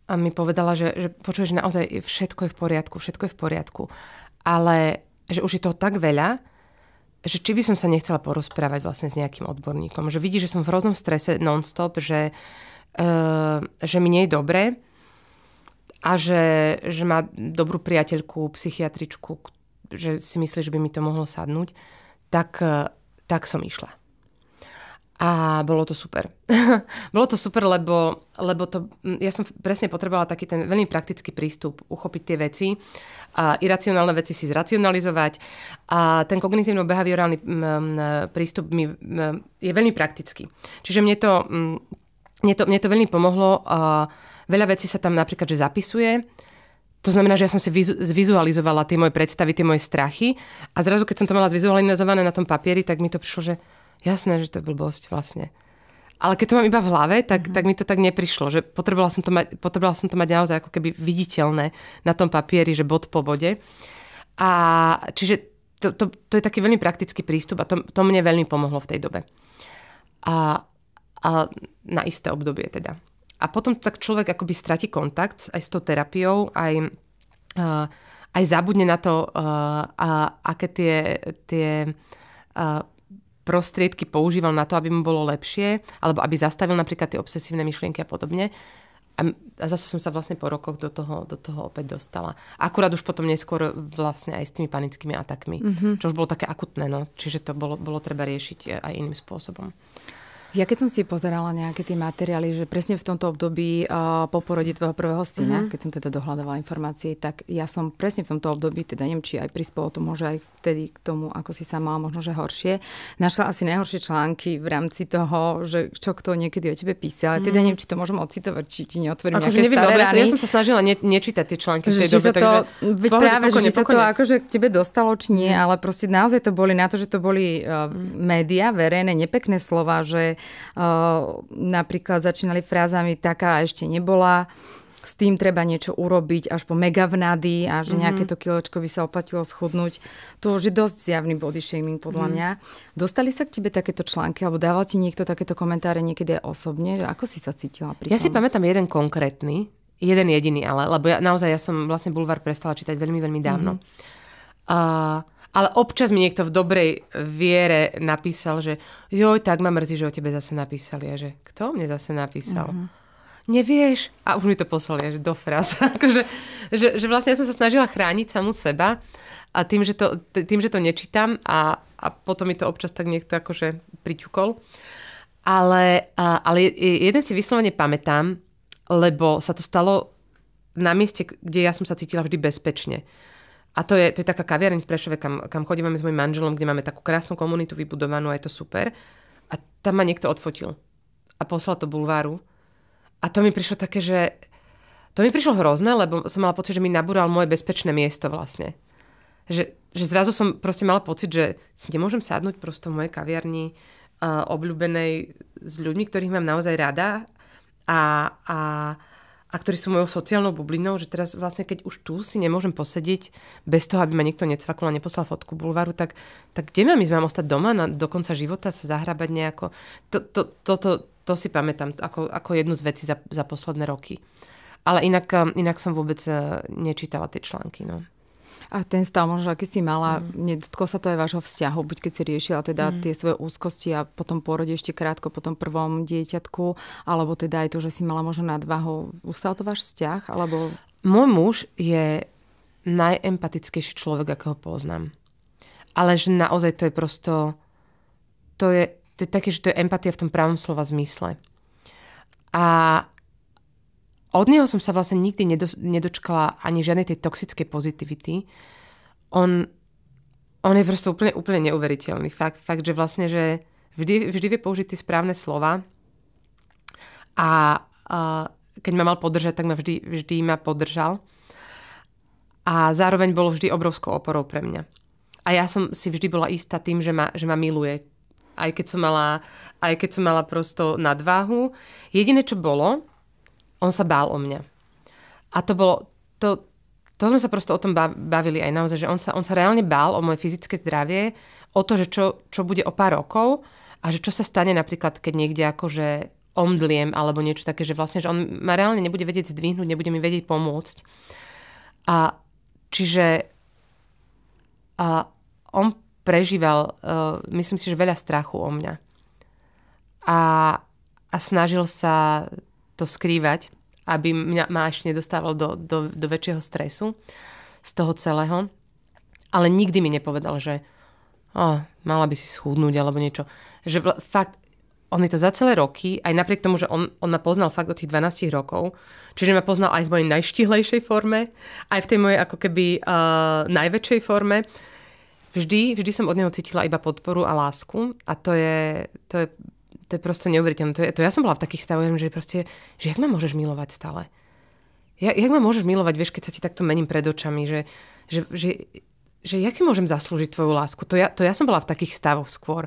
a mi povedala, že, že počuješ, že naozaj všetko je v poriadku, všetko je v poriadku. Ale že už je toho tak veľa, že či by som sa nechcela porozprávať vlastne s nejakým odborníkom. Že vidí, že som v hroznom strese non-stop, že, uh, že mi nie je dobre a že, že má dobrú priateľku, psychiatričku, že si myslíš, že by mi to mohlo sadnúť, tak, e, tak som išla. A bolo to super. bolo to super, lebo, lebo to, ja som presne potrebovala taký ten veľmi praktický prístup, uchopiť tie veci, a iracionálne veci si zracionalizovať. A ten kognitívno-behaviorálny prístup mi, je veľmi praktický. Čiže mne to, mne to, mne to veľmi pomohlo. A veľa vecí sa tam napríklad že zapisuje, to znamená, že ja som si zvizualizovala tie moje predstavy, tie moje strachy a zrazu, keď som to mala zvizualizované na tom papieri, tak mi to prišlo, že jasné, že to je blbosť vlastne. Ale keď to mám iba v hlave, tak, mm. tak mi to tak neprišlo, že potrebovala som, to mať, potrebovala som to mať naozaj ako keby viditeľné na tom papieri, že bod po bode. A čiže to, to, to je taký veľmi praktický prístup a to, to mne veľmi pomohlo v tej dobe. A, a na isté obdobie teda. A potom tak človek akoby stratí kontakt aj s tou terapiou, aj, uh, aj zabudne na to, uh, a, aké tie, tie uh, prostriedky používal na to, aby mu bolo lepšie, alebo aby zastavil napríklad tie obsesívne myšlienky a podobne. A, a zase som sa vlastne po rokoch do toho, do toho opäť dostala. Akurát už potom neskôr vlastne aj s tými panickými atakmi, mm-hmm. čo už bolo také akutné, no. čiže to bolo, bolo treba riešiť aj iným spôsobom. Ja keď som si pozerala nejaké tie materiály, že presne v tomto období uh, po porode tvojho prvého syna, mm-hmm. keď som teda dohľadala informácie, tak ja som presne v tomto období, teda neviem, či aj prispolo to môže aj vtedy k tomu, ako si sa mala možno, že horšie. Našla asi najhoršie články v rámci toho, že čo kto niekedy o tebe písal. Mm-hmm. Teda mhm. neviem, či to môžem ocitovať, či ti neotvorím ako, nejaké neviem, staré ja, som, ja som sa snažila ne, nečítať tie články v tej dobe, to, takže... Veď práve, pokojne, že pokojne. sa to akože k tebe dostalo, či nie, mm. ale proste naozaj to boli na to, že to boli uh, mm. média, verejné, nepekné slova, že napríklad začínali frázami taká ešte nebola, s tým treba niečo urobiť až po megavnady a že mhm. nejaké to kiločko by sa oplatilo schudnúť. To už je dosť zjavný body shaming podľa mm mňa. Dostali sa k tebe takéto články alebo dával ti niekto takéto komentáre niekedy aj osobne? ako si sa cítila pri Ja tom? si pamätám jeden konkrétny, jeden jediný ale, lebo ja, naozaj ja som vlastne Bulvar prestala čítať veľmi, veľmi dávno. mm ale občas mi niekto v dobrej viere napísal, že joj, tak ma mrzí, že o tebe zase napísali. A že kto mne zase napísal? Uh-huh. Nevieš? A už mi to poslali, že do fraz. že, že, že vlastne ja som sa snažila chrániť samú seba a tým, že to, tým, že to nečítam a, a potom mi to občas tak niekto akože priťukol. Ale, a, ale jeden si vyslovene pamätám, lebo sa to stalo na mieste, kde ja som sa cítila vždy bezpečne. A to je, to je taká kaviareň v Prešove, kam, kam chodíme s mojim manželom, kde máme takú krásnu komunitu vybudovanú, a je to super. A tam ma niekto odfotil a poslal to bulváru. A to mi prišlo také, že... To mi prišlo hrozné, lebo som mala pocit, že mi nabúral moje bezpečné miesto vlastne. Že, že zrazu som proste mala pocit, že si nemôžem sadnúť prosto v mojej kaviarni uh, obľúbenej s ľuďmi, ktorých mám naozaj rada. A, a, a ktorí sú mojou sociálnou bublinou, že teraz vlastne keď už tu si nemôžem posediť bez toho, aby ma niekto necvakol a neposlal fotku bulvaru, tak, tak kde mám ísť? Mám ostať doma na, do konca života, sa zahrabať nejako? To, to, to, to, to si pamätám ako, ako jednu z vecí za, za posledné roky. Ale inak, um, inak som vôbec uh, nečítala tie články. No. A ten stav možno, aký si mala, mm. nedotklo sa to aj vášho vzťahu, buď keď si riešila teda mm. tie svoje úzkosti a potom porode ešte krátko po tom prvom dieťatku, alebo teda aj to, že si mala možno nadvahu. Ustal to váš vzťah? Alebo... Môj muž je najempatickejší človek, akého poznám. Ale že naozaj to je prosto... To je, to je také, že to je empatia v tom pravom slova zmysle. A od neho som sa vlastne nikdy nedo- nedočkala ani žiadnej tej toxickej pozitivity. On, on je proste úplne, úplne neuveriteľný. Fakt, fakt že vlastne, že vždy, vždy vie použiť tie správne slova a, a keď ma mal podržať, tak ma vždy, vždy ma podržal. A zároveň bol vždy obrovskou oporou pre mňa. A ja som si vždy bola istá tým, že ma, že ma miluje. Aj keď, som mala, aj keď som mala prosto nadváhu. Jediné, čo bolo, on sa bál o mňa. A to bolo, to, to sme sa prosto o tom bavili aj naozaj, že on sa, on sa reálne bál o moje fyzické zdravie, o to, že čo, čo bude o pár rokov a že čo sa stane napríklad, keď niekde akože omdliem alebo niečo také, že vlastne, že on ma reálne nebude vedieť zdvihnúť, nebude mi vedieť pomôcť. A čiže a on prežíval, uh, myslím si, že veľa strachu o mňa. A, a snažil sa to skrývať, aby mňa, ma ešte nedostával do, do, do väčšieho stresu z toho celého. Ale nikdy mi nepovedal, že oh, mala by si schudnúť alebo niečo. Že vl- fakt, on mi to za celé roky, aj napriek tomu, že on, on ma poznal fakt od tých 12 rokov, čiže ma poznal aj v mojej najštihlejšej forme, aj v tej mojej ako keby uh, najväčšej forme, vždy, vždy som od neho cítila iba podporu a lásku a to je, to je to je proste neuveriteľné. To, je, to ja som bola v takých stavoch, že proste, že jak ma môžeš milovať stále? Ja, jak ma môžeš milovať, vieš, keď sa ti takto mením pred očami, že, že, že, že jak si môžem zaslúžiť tvoju lásku? To ja, to ja som bola v takých stavoch skôr.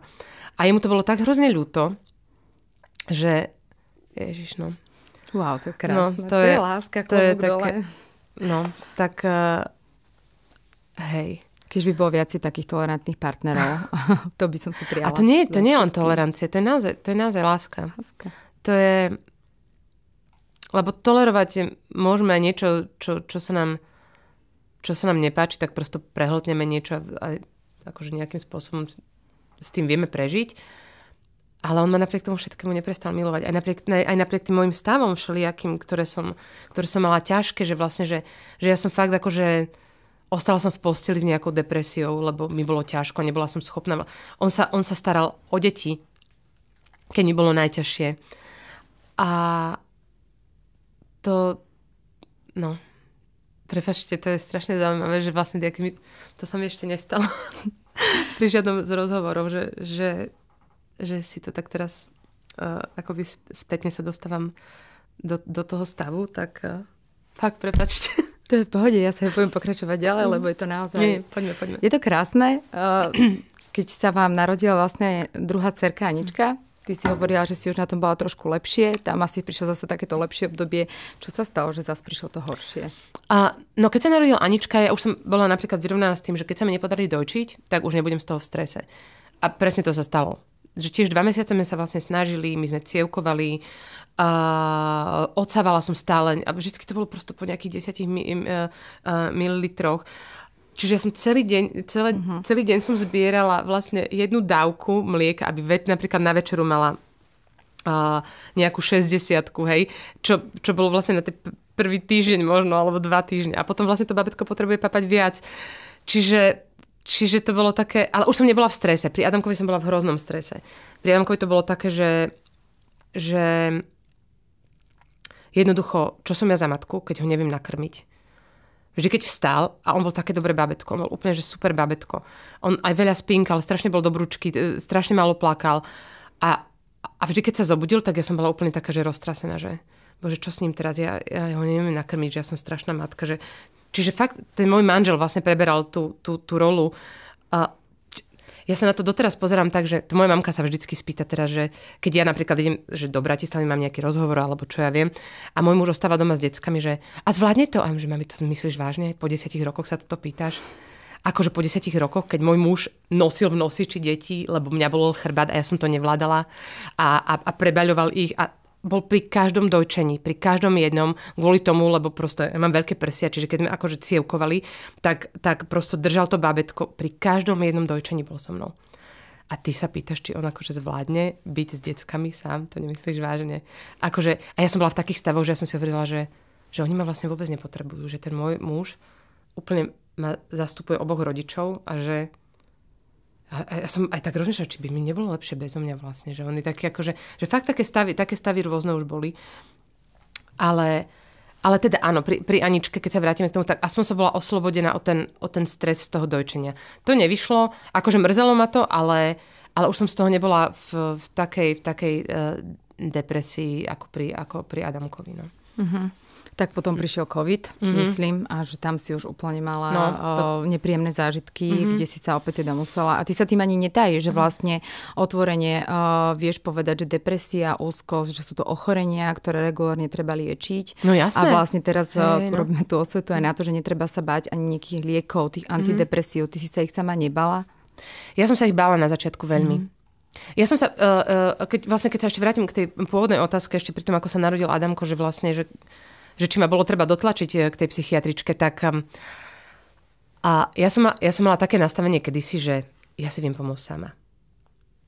A jemu to bolo tak hrozne ľúto, že... Ježiš, no. Wow, to je krásne. No, to, to je, je láska, to je také, dole. No, tak... Uh, hej. Keď by bolo viac takých tolerantných partnerov, to by som si prijala. A to nie, to nie je len tolerancia, to je naozaj, to je naozaj láska. láska. To je... Lebo tolerovať môžeme aj niečo, čo, čo sa nám čo sa nám nepáči, tak prosto prehltneme niečo a akože nejakým spôsobom s tým vieme prežiť. Ale on ma napriek tomu všetkému neprestal milovať. Aj napriek, aj napriek tým môjim stavom všelijakým, ktoré som, ktoré som mala ťažké, že vlastne, že, že ja som fakt akože ostala som v posteli s nejakou depresiou, lebo mi bolo ťažko, nebola som schopná. On sa, on sa staral o deti, keď mi bolo najťažšie. A to, no, prefačte, to je strašne zaujímavé, že vlastne mi, to sa mi ešte nestalo pri žiadnom z rozhovorov, že, že, že si to tak teraz uh, akoby spätne sa dostávam do, do toho stavu, tak uh, fakt prepačte. To je v pohode, ja sa budem pokračovať ďalej, mm. lebo je to naozaj... Nie, poďme, poďme. Je to krásne. Eh, keď sa vám narodila vlastne druhá cerka Anička, ty si hovorila, že si už na tom bola trošku lepšie, tam asi prišlo zase takéto lepšie obdobie. Čo sa stalo, že zase prišlo to horšie? A, no keď sa narodila Anička, ja už som bola napríklad vyrovnaná s tým, že keď sa mi nepodarí dojčiť, tak už nebudem z toho v strese. A presne to sa stalo že tiež dva mesiace sme sa vlastne snažili, my sme cievkovali, uh, odsávala som stále, a vždy to bolo prosto po nejakých 10 mi, uh, uh, mililitroch. Čiže ja som celý deň, celé, uh-huh. celý deň som zbierala vlastne jednu dávku mlieka, aby ve, napríklad na večeru mala uh, nejakú 60 hej, čo, čo bolo vlastne na ten prvý týždeň možno, alebo dva týždne. A potom vlastne to babetko potrebuje papať viac. Čiže Čiže to bolo také, ale už som nebola v strese. Pri Adamkovi som bola v hroznom strese. Pri Adamkovi to bolo také, že, že Jednoducho, čo som ja za matku, keď ho neviem nakrmiť? Vždy, keď vstal, a on bol také dobré babetko, on bol úplne, že super babetko. On aj veľa spinkal, strašne bol dobrúčky, e, strašne malo plakal. A, a vždy, keď sa zobudil, tak ja som bola úplne taká, že roztrasená, že bože, čo s ním teraz, ja, ja ho neviem nakrmiť, že ja som strašná matka. Že... Čiže fakt ten môj manžel vlastne preberal tú, tú, tú rolu. A, ja sa na to doteraz pozerám tak, že to moja mamka sa vždycky spýta teraz, že keď ja napríklad idem že do Bratislavy, mám nejaký rozhovor alebo čo ja viem a môj muž ostáva doma s deckami, že a zvládne to? A že mami, to myslíš vážne? Po desiatich rokoch sa toto pýtaš? akože po desiatich rokoch, keď môj muž nosil v nosiči deti, lebo mňa bol chrbát a ja som to nevládala a, a, a prebaľoval ich a bol pri každom dojčení, pri každom jednom, kvôli tomu, lebo prosto ja mám veľké prsia, čiže keď sme akože cievkovali, tak, tak prosto držal to babetko, Pri každom jednom dojčení bol so mnou. A ty sa pýtaš, či on akože zvládne byť s deckami sám, to nemyslíš vážne. Akože, a ja som bola v takých stavoch, že ja som si hovorila, že, že oni ma vlastne vôbec nepotrebujú, že ten môj muž úplne ma zastupuje oboch rodičov a že a, a ja som aj tak rozmýšľala, či by mi nebolo lepšie bez mňa vlastne, že oni tak akože, že fakt také stavy, také stavy rôzne už boli. Ale, ale teda áno, pri, pri Aničke, keď sa vrátime k tomu, tak aspoň som bola oslobodená o ten, o ten stres z toho dojčenia. To nevyšlo, akože mrzelo ma to, ale, ale už som z toho nebola v, v takej, v takej uh, depresii ako pri, ako pri Adamkovi. No. Uh-huh. Tak potom mm. prišiel COVID, mm-hmm. myslím, a že tam si už úplne mala no, to... uh, nepríjemné zážitky, mm-hmm. kde si sa opäť teda musela. A ty sa tým ani netají, že mhm. vlastne otvorenie uh, vieš povedať, že depresia, úzkosť, že sú to ochorenia, ktoré regulárne treba liečiť. No jasné. A vlastne teraz hey, no. robíme tú osvetu aj na to, že netreba sa báť ani nejakých liekov, tých mhm. antidepresív. Mm-hmm. Ty si sa ich sama nebala? Ja som sa ich bála na začiatku veľmi. Mm-hmm. Ja som sa, e, e, keď, vlastne keď sa ešte vrátim k tej pôvodnej otázke, ešte pri tom, ako sa narodil Adamko, že vlastne, že že či ma bolo treba dotlačiť eh, k tej psychiatričke, tak... Ehm, a ja som, ja som mala také nastavenie kedysi, že ja si viem pomôcť sama.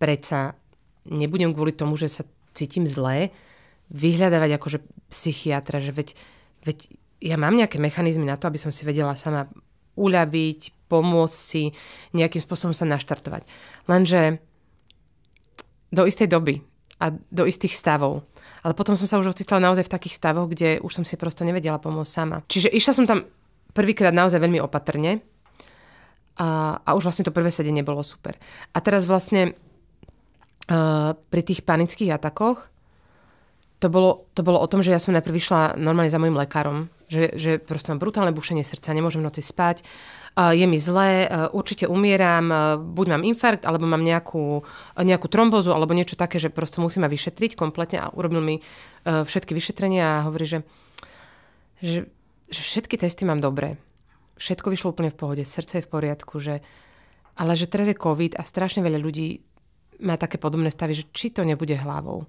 Preca nebudem kvôli tomu, že sa cítim zlé, vyhľadávať akože psychiatra, že veď, veď ja mám nejaké mechanizmy na to, aby som si vedela sama uľaviť, pomôcť si, nejakým spôsobom sa naštartovať. Lenže do istej doby a do istých stavov ale potom som sa už ocitla naozaj v takých stavoch, kde už som si prosto nevedela pomôcť sama. Čiže išla som tam prvýkrát naozaj veľmi opatrne a, a už vlastne to prvé sedenie bolo super. A teraz vlastne uh, pri tých panických atakoch to bolo, to bolo o tom, že ja som najprv vyšla normálne za môjim lekárom, že, že proste mám brutálne bušenie srdca, nemôžem v noci spať, je mi zlé, určite umieram, buď mám infarkt, alebo mám nejakú, nejakú trombozu, alebo niečo také, že proste musím ma vyšetriť kompletne a urobil mi e, všetky vyšetrenia a hovorí, že, že, že všetky testy mám dobré. Všetko vyšlo úplne v pohode, srdce je v poriadku, že, ale že teraz je COVID a strašne veľa ľudí má také podobné stavy, že či to nebude hlavou.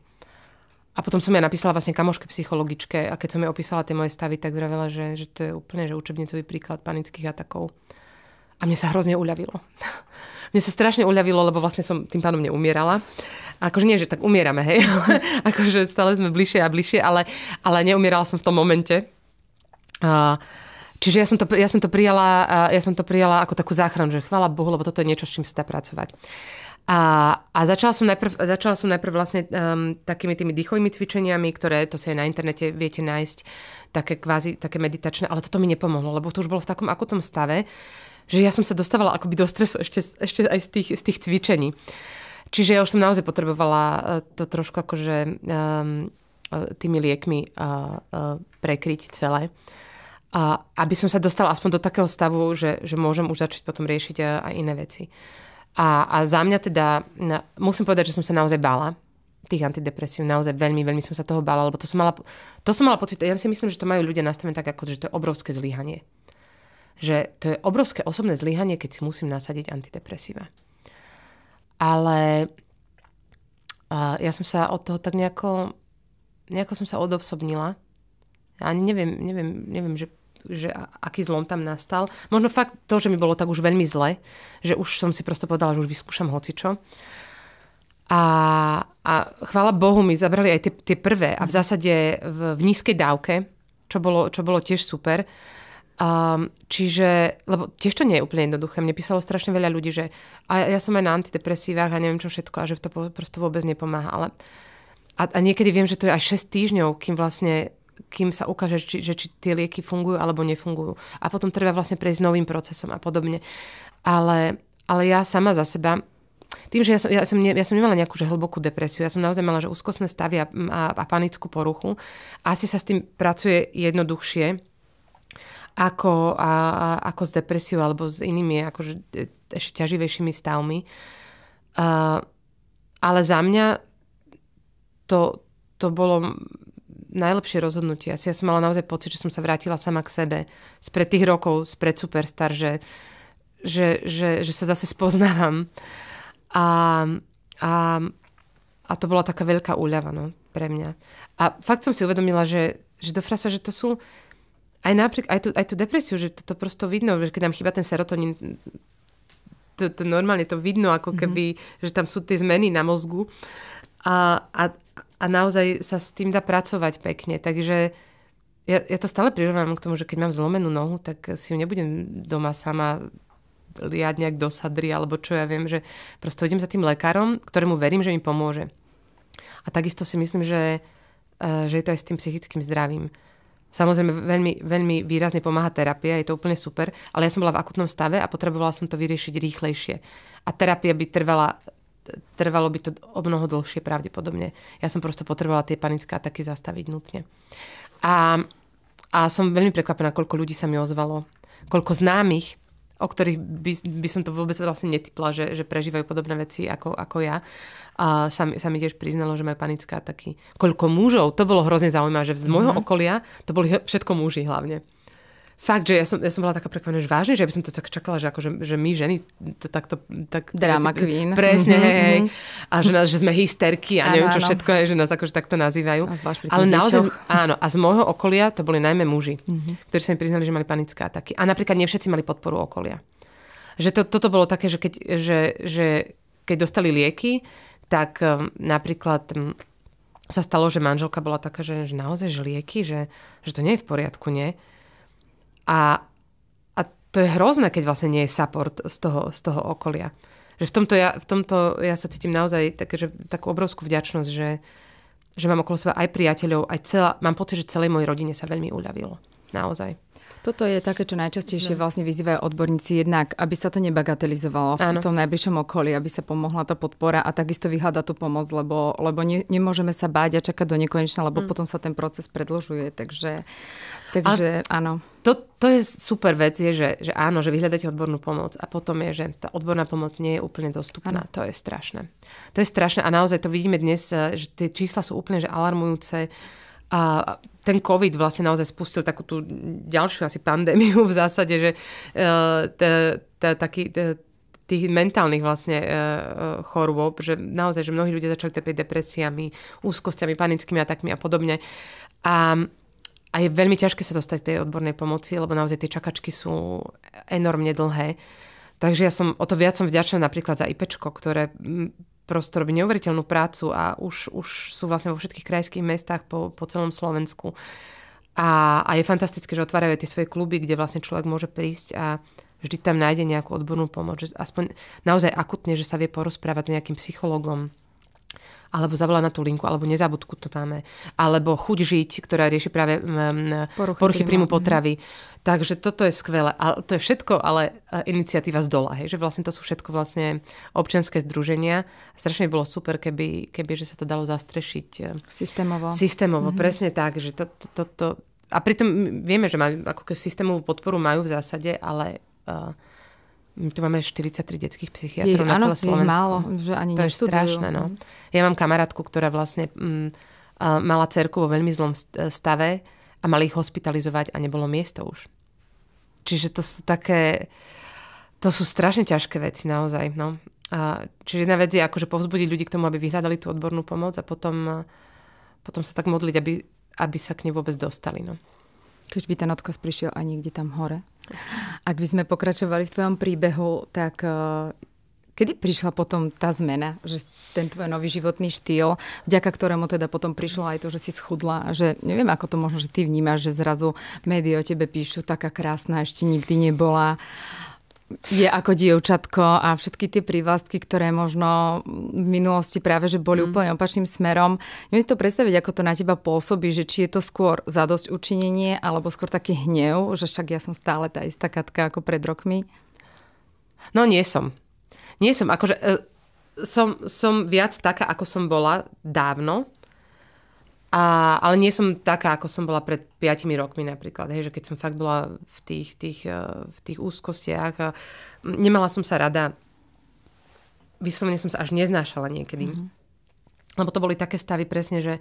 A potom som ja napísala vlastne kamoške psychologičke a keď som jej opísala tie moje stavy, tak vravela, že, že to je úplne že učebnicový príklad panických atakov. A mne sa hrozne uľavilo. mne sa strašne uľavilo, lebo vlastne som tým pádom neumierala. Akože nie, že tak umierame, hej. akože stále sme bližšie a bližšie, ale, ale neumierala som v tom momente. A, Čiže ja som, to, ja, som to prijala, ja som to prijala ako takú záchranu, že chvála Bohu, lebo toto je niečo, s čím sa dá pracovať. A, a začala, som najprv, začala som najprv vlastne um, takými tými dýchovými cvičeniami, ktoré to si aj na internete viete nájsť, také kvázi, také meditačné, ale toto mi nepomohlo, lebo to už bolo v takom akutnom stave, že ja som sa dostávala akoby do stresu ešte, ešte aj z tých, z tých cvičení. Čiže ja už som naozaj potrebovala uh, to trošku akože um, uh, tými liekmi uh, uh, prekryť celé. A aby som sa dostala aspoň do takého stavu, že, že môžem už začať potom riešiť uh, aj iné veci. A, a za mňa teda, na, musím povedať, že som sa naozaj bála tých antidepresív, naozaj veľmi, veľmi som sa toho bála, lebo to som mala, to som mala pocit, ja si myslím, že to majú ľudia nastavené tak, ako, že to je obrovské zlyhanie. Že to je obrovské osobné zlyhanie, keď si musím nasadiť antidepresíva. Ale a ja som sa od toho tak nejako, nejako som sa odosobnila. Ani neviem, neviem, neviem, že že aký zlom tam nastal. Možno fakt to, že mi bolo tak už veľmi zle, že už som si prosto povedala, že už vyskúšam hocičo. A, a chvála Bohu mi zabrali aj tie, tie prvé a v mhm. zásade v, v nízkej dávke, čo bolo, čo bolo tiež super. Um, čiže, lebo tiež to nie je úplne jednoduché. Mne písalo strašne veľa ľudí, že a ja som aj na antidepresívach a neviem čo všetko a že to prosto vôbec nepomáha. Ale, a, a niekedy viem, že to je aj 6 týždňov, kým vlastne kým sa ukáže, či, že, či tie lieky fungujú alebo nefungujú. A potom treba vlastne prejsť novým procesom a podobne. Ale, ale ja sama za seba tým, že ja som, ja, som ne, ja som nemala nejakú že hlbokú depresiu, ja som naozaj mala že úzkostné stavy a, a, a panickú poruchu. Asi sa s tým pracuje jednoduchšie ako, a, a, ako s depresiou alebo s inými akože, e, ešte ťaživejšími stavmi. Uh, ale za mňa to, to bolo najlepšie rozhodnutie. Asi ja som mala naozaj pocit, že som sa vrátila sama k sebe spred tých rokov, spred Superstar, že, že, že, že sa zase spoznávam. A, a, a to bola taká veľká úľava no, pre mňa. A fakt som si uvedomila, že, že do frasa, že to sú aj napriek, aj tú, aj tú depresiu, že to, to prosto vidno, že keď nám chýba ten serotonín, to, to normálne to vidno, ako mhm. keby, mm-hmm. že tam sú tie zmeny na mozgu. A, a, a naozaj sa s tým dá pracovať pekne. Takže ja, ja to stále prirovnávam k tomu, že keď mám zlomenú nohu, tak si ju nebudem doma sama liať nejak do sadry, alebo čo ja viem, že prosto idem za tým lekárom, ktorému verím, že mi pomôže. A takisto si myslím, že, e, že je to aj s tým psychickým zdravím. Samozrejme, veľmi, veľmi výrazne pomáha terapia, je to úplne super, ale ja som bola v akutnom stave a potrebovala som to vyriešiť rýchlejšie. A terapia by trvala trvalo by to o mnoho dlhšie pravdepodobne. Ja som prosto potrebovala tie panické ataky zastaviť nutne. A, a som veľmi prekvapená, koľko ľudí sa mi ozvalo, koľko známych, o ktorých by, by som to vôbec vlastne netypla, že, že prežívajú podobné veci ako, ako ja, a sa, mi, sa mi tiež priznalo, že majú panické ataky. Koľko mužov, to bolo hrozne zaujímavé, že z môjho mm-hmm. okolia to boli všetko muži hlavne fakt, že ja som, ja som bola taká prekvapená, že vážne, že ja by som to tak čakala, že, ako, že my ženy to takto... Tak, Drama tak, queen. Presne, mm-hmm. hej, mhm. A že, nás, že sme hysterky a neviem čo áno. všetko, je, že nás akože takto nazývajú. A Ale naozaj, áno. A z môjho okolia to boli najmä muži, mm-hmm. ktorí sa mi priznali, že mali panické ataky. A napríklad nie všetci mali podporu okolia. Že to, toto bolo také, že keď, že, že keď dostali lieky, tak um, napríklad hm, sa stalo, že manželka bola taká, že, že naozaj že lieky, že, že to nie je v poriadku, nie? A, a to je hrozné, keď vlastne nie je support z toho, z toho okolia. Že v, tomto ja, v tomto ja sa cítim naozaj také, že, takú obrovskú vďačnosť, že, že mám okolo seba aj priateľov, aj celá, mám pocit, že celej mojej rodine sa veľmi uľavilo. Naozaj. Toto je také, čo najčastejšie no. vlastne vyzývajú odborníci jednak, aby sa to nebagatelizovalo v tom najbližšom okolí, aby sa pomohla tá podpora a takisto vyhľada tú pomoc, lebo, lebo ne, nemôžeme sa báť a čakať do nekonečna, lebo mm. potom sa ten proces predlžuje. Takže, takže a áno. To, to je super vec, je, že, že áno, že vyhľadáte odbornú pomoc a potom je, že tá odborná pomoc nie je úplne dostupná. Ano. To je strašné. To je strašné a naozaj to vidíme dnes, že tie čísla sú úplne že alarmujúce a ten COVID vlastne naozaj spustil takú tú ďalšiu asi pandémiu v zásade, že e, taký tých mentálnych vlastne e, e, chorôb, že naozaj, že mnohí ľudia začali trpieť depresiami, úzkosťami, panickými atakmi a podobne. A, a je veľmi ťažké sa dostať tej odbornej pomoci, lebo naozaj tie čakačky sú enormne dlhé. Takže ja som o to viac som vďačná napríklad za IPčko, ktoré prosto robí neuveriteľnú prácu a už, už sú vlastne vo všetkých krajských mestách po, po celom Slovensku. A, a je fantastické, že otvárajú tie svoje kluby, kde vlastne človek môže prísť a vždy tam nájde nejakú odbornú pomoc. Že aspoň naozaj akutne, že sa vie porozprávať s nejakým psychologom, alebo zavolá na tú linku, alebo nezabudku to máme, alebo chuť žiť, ktorá rieši práve mm, mm, poruchy, poruchy príjmu potravy. Mm-hmm. Takže toto je skvelé. A to je všetko, ale e, iniciatíva z dola, hej, že vlastne to sú všetko vlastne občianské združenia. Strašne bolo super, keby, keby že sa to dalo zastrešiť. E, systémovo. Systémovo, mm-hmm. presne tak, že to, to, to, to a pritom vieme, že majú, ako systémovú podporu majú v zásade, ale uh, my tu máme 43 detských psychiatrov je, na celé Slovensko. Je málo, že ani to je strašné. No. Ja mám kamarátku, ktorá vlastne m, mm, a, mala cerku vo veľmi zlom e, stave a mali ich hospitalizovať a nebolo miesto už. Čiže to sú také... To sú strašne ťažké veci naozaj. No. A, čiže jedna vec je akože povzbudiť ľudí k tomu, aby vyhľadali tú odbornú pomoc a potom, potom sa tak modliť, aby, aby sa k nej vôbec dostali. No. Keď by ten odkaz prišiel aj niekde tam hore. Ak by sme pokračovali v tvojom príbehu, tak eh, Kedy prišla potom tá zmena, že ten tvoj nový životný štýl, vďaka ktorému teda potom prišlo aj to, že si schudla, že neviem, ako to možno, že ty vnímaš, že zrazu médiá o tebe píšu, taká krásna ešte nikdy nebola je ako dievčatko a všetky tie prívlastky, ktoré možno v minulosti práve, že boli mm. úplne opačným smerom. Neviem si to predstaviť, ako to na teba pôsobí, že či je to skôr zadosť učinenie, alebo skôr taký hnev, že však ja som stále tá istá katka ako pred rokmi. No nie som. Nie som, akože e, som, som viac taká, ako som bola dávno. A, ale nie som taká, ako som bola pred 5 rokmi napríklad. Hej, že keď som fakt bola v tých, tých, eh, v tých úzkostiach, nemala som sa rada. Vyslovene som sa až neznášala niekedy. Mm-hmm. Lebo to boli také stavy presne, že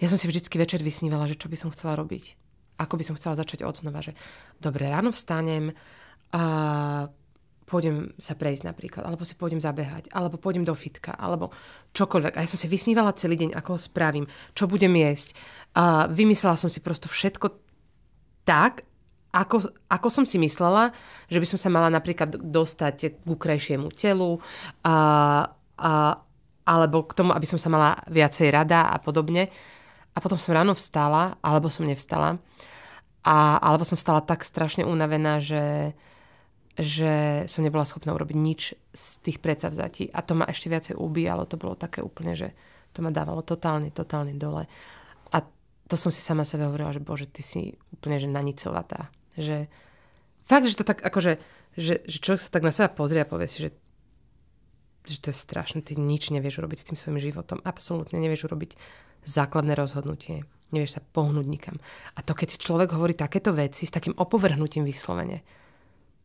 ja som si vždycky večer vysnívala, že čo by som chcela robiť. Ako by som chcela začať od znova. Že dobre, ráno vstanem, a pôjdem sa prejsť napríklad, alebo si pôjdem zabehať, alebo pôjdem do fitka, alebo čokoľvek. A ja som si vysnívala celý deň, ako ho spravím, čo budem jesť. A vymyslela som si prosto všetko tak, ako, ako som si myslela, že by som sa mala napríklad dostať k krajšiemu telu, a, a, alebo k tomu, aby som sa mala viacej rada a podobne. A potom som ráno vstala, alebo som nevstala. A, alebo som vstala tak strašne unavená, že, že som nebola schopná urobiť nič z tých predsavzatí. A to ma ešte viacej ubíjalo, to bolo také úplne, že to ma dávalo totálne, totálne dole. A to som si sama sebe hovorila, že bože, ty si úplne, že nanicovatá. Že fakt, že to tak, akože, že, že človek sa tak na seba pozrie a povie si, že že to je strašné, ty nič nevieš urobiť s tým svojim životom. Absolútne nevieš urobiť základné rozhodnutie. Nevieš sa pohnúť nikam. A to, keď si človek hovorí takéto veci s takým opovrhnutím vyslovene,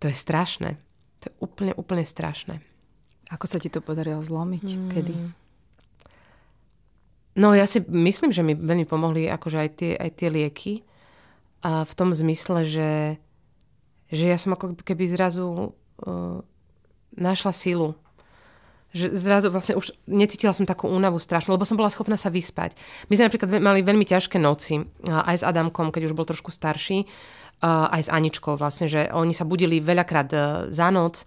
to je strašné. To je úplne, úplne strašné. Ako sa ti to podarilo zlomiť? Mm. Kedy? No ja si myslím, že mi veľmi pomohli akože aj tie, aj tie lieky. A v tom zmysle, že, že ja som ako keby zrazu uh, našla silu. Že zrazu vlastne už necítila som takú únavu strašnú, lebo som bola schopná sa vyspať. My sme napríklad mali veľmi ťažké noci, aj s Adamkom, keď už bol trošku starší, Eh, aj s Aničkou vlastne, že oni sa budili veľakrát eh, za noc.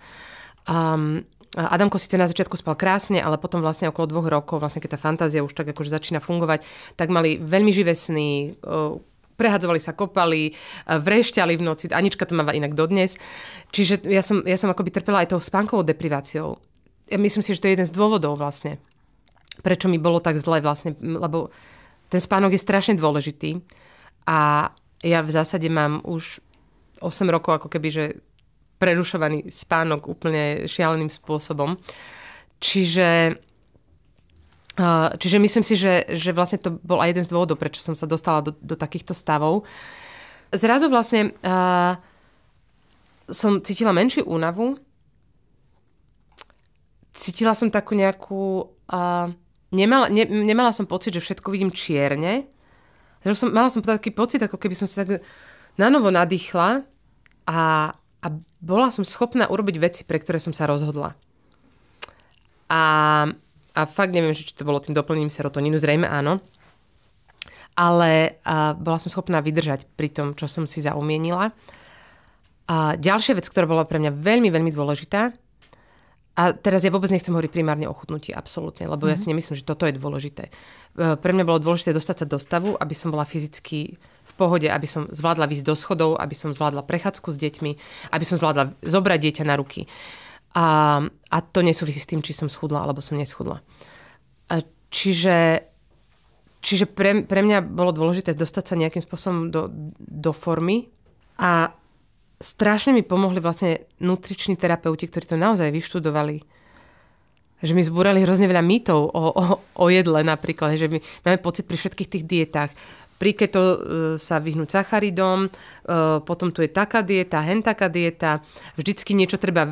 Um, Adamko síce na začiatku spal krásne, ale potom vlastne okolo dvoch rokov, vlastne keď tá fantázia už tak akože začína fungovať, tak mali veľmi živesný, uh, eh, prehadzovali sa, kopali, vrešťali v noci. Anička to máva inak dodnes. Čiže ja som, ja som akoby trpela aj tou spánkovou depriváciou. Ja myslím si, že to je jeden z dôvodov vlastne, prečo mi bolo tak zle vlastne, lebo ten spánok je strašne dôležitý. A ja v zásade mám už 8 rokov ako keby, že prerušovaný spánok úplne šialeným spôsobom. Čiže Čiže myslím si, že, že vlastne to bol aj jeden z dôvodov, prečo som sa dostala do, do takýchto stavov. Zrazu vlastne uh, som cítila menšiu únavu. Cítila som takú nejakú... Uh, nemala, ne, nemala som pocit, že všetko vidím čierne že som, mala som taký pocit, ako keby som si tak nanovo nadýchla a, a bola som schopná urobiť veci, pre ktoré som sa rozhodla. A, a fakt neviem, či to bolo tým doplnením serotonínu, zrejme áno. Ale a, bola som schopná vydržať pri tom, čo som si zaumienila. A ďalšia vec, ktorá bola pre mňa veľmi, veľmi dôležitá, a teraz ja vôbec nechcem hovoriť primárne o chutnutí, absolútne, lebo mm-hmm. ja mhm. si nemyslím, že toto je dôležité. E, pre mňa bolo dôležité dostať sa do stavu, aby som bola fyzicky v pohode, aby som zvládla výsť do schodov, aby som zvládla prechádzku s deťmi, aby som zvládla zobrať dieťa na ruky. A, a to nesúvisí s tým, či som schudla alebo som neschudla. E, čiže, čiže pre, pre mňa bolo dôležité dostať sa nejakým spôsobom do, do formy a strašne mi pomohli vlastne nutriční terapeuti, ktorí to naozaj vyštudovali. Že mi zbúrali hrozne veľa mýtov o, o, o jedle napríklad. Že my máme pocit pri všetkých tých dietách. Pri keto e, sa vyhnúť sacharidom, e, potom tu je taká dieta, hen taká dieta. Vždycky niečo treba e,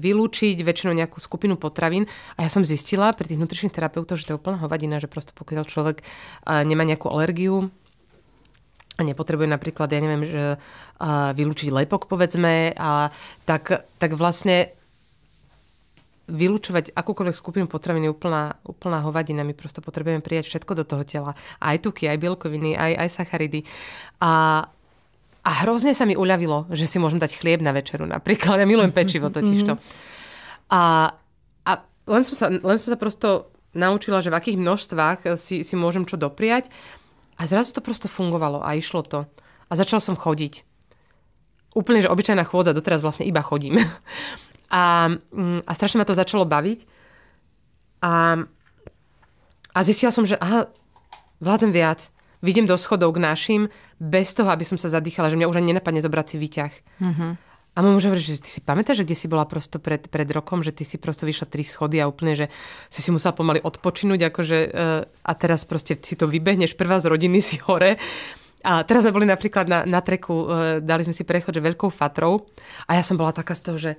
vylúčiť, väčšinou nejakú skupinu potravín. A ja som zistila pri tých nutričných terapeutov, že to je úplná hovadina, že prosto pokiaľ človek nemá nejakú alergiu, a nepotrebujem napríklad, ja neviem, že vylúčiť lepok, povedzme, a tak, tak vlastne vylúčovať akúkoľvek skupinu potravín je úplná, úplná hovadina. My prosto potrebujeme prijať všetko do toho tela. Aj tuky, aj bielkoviny, aj, aj sacharidy. A, a hrozne sa mi uľavilo, že si môžem dať chlieb na večeru napríklad. Ja milujem pečivo mhm. totižto. A, a len, som sa, len som sa prosto naučila, že v akých množstvách si, si môžem čo dopriať. A zrazu to prosto fungovalo a išlo to. A začal som chodiť. Úplne, že obyčajná chôdza, doteraz vlastne iba chodím. A, mm, a strašne ma to začalo baviť. A, a zistila som, že aha, vládzem viac. Vidím do schodov k našim bez toho, aby som sa zadýchala, že mňa už ani nenapadne zobrať si výťah. Mm-hmm. A môj muž hovorí, že ty si pamätáš, že kde si bola prosto pred, pred rokom, že ty si prosto vyšla tri schody a úplne, že si si musela pomaly odpočinúť akože, eh, a teraz proste si to vybehneš, prvá z rodiny si hore. A teraz sme boli napríklad na, na treku, eh, dali sme si prechod, že veľkou fatrou a ja som bola taká z toho, že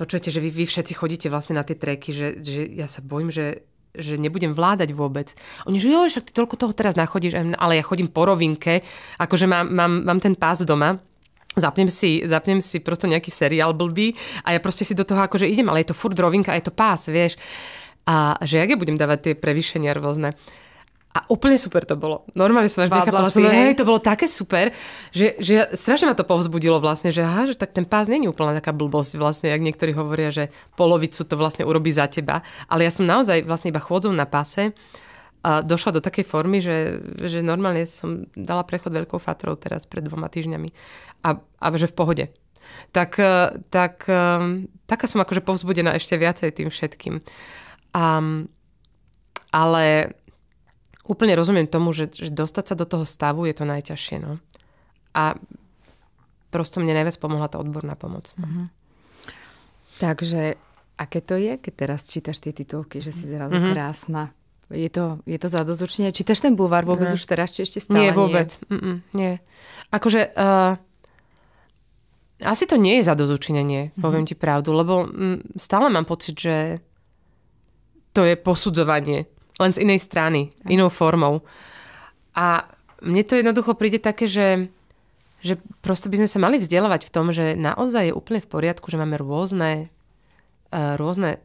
počujete, že vy, vy všetci chodíte vlastne na tie treky, že, že ja sa bojím, že že nebudem vládať vôbec. Oni, že jo, však ty toľko toho teraz nachodíš, ale ja chodím po rovinke, akože mám, mám, mám ten pás doma zapnem si, zapnem si prosto nejaký seriál blbý a ja proste si do toho akože idem, ale je to furt rovinka, je to pás, vieš. A že jak ja budem dávať tie prevýšenia rôzne. A úplne super to bolo. Normálne som až nechápala, že hej, to bolo také super, že, že strašne ma to povzbudilo vlastne, že aha, že tak ten pás není úplne taká blbosť vlastne, jak niektorí hovoria, že polovicu to vlastne urobí za teba. Ale ja som naozaj vlastne iba chôdzom na páse a došla do takej formy, že, že normálne som dala prechod veľkou fatrou teraz pred dvoma týždňami a, a že v pohode. Tak, e, tak e, taká som akože povzbudená ešte viacej tým všetkým. A, ale úplne rozumiem tomu, že, že dostať sa do toho stavu je to najťažšie. No. A prosto mne najviac pomohla tá odborná pomoc. No. Mm-hmm. Takže aké to je, keď teraz čítaš tie titulky, že si zrazu mm-hmm. krásna, je to, je to zadozučne. Čítaš ten bulvár vôbec ne. už teraz, či ešte stále? Nie, vôbec. Nie. Mm-mm, nie. Akože... Uh... Asi to nie je zadozučinenie, mm-hmm. poviem ti pravdu, lebo mm, stále mám pocit, že to je posudzovanie, len z inej strany, tak. inou formou. A mne to jednoducho príde také, že, že prosto by sme sa mali vzdelávať v tom, že naozaj je úplne v poriadku, že máme rôzne, eh, rôzne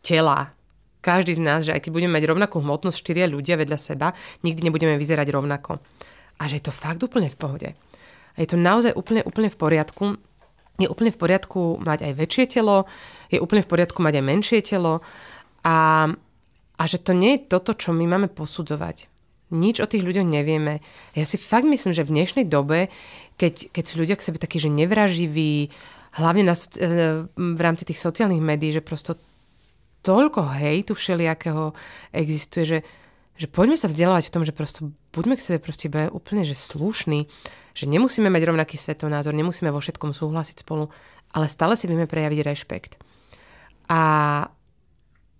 tela, každý z nás, že aj keď budeme mať rovnakú hmotnosť, štyria ľudia vedľa seba, nikdy nebudeme vyzerať rovnako. A že je to fakt úplne v pohode. A je to naozaj úplne, úplne v poriadku. Je úplne v poriadku mať aj väčšie telo, je úplne v poriadku mať aj menšie telo a, a že to nie je toto, čo my máme posudzovať. Nič o tých ľuďoch nevieme. Ja si fakt myslím, že v dnešnej dobe, keď, keď sú ľudia k sebe takí, že nevraživí, hlavne na, eh, v rámci tých sociálnych médií, že prosto toľko hejtu všelijakého existuje, že, že poďme sa vzdelávať v tom, že prosto buďme k sebe proste iba úplne že slušní, že nemusíme mať rovnaký svetonázor, nemusíme vo všetkom súhlasiť spolu, ale stále si vieme prejaviť rešpekt. A,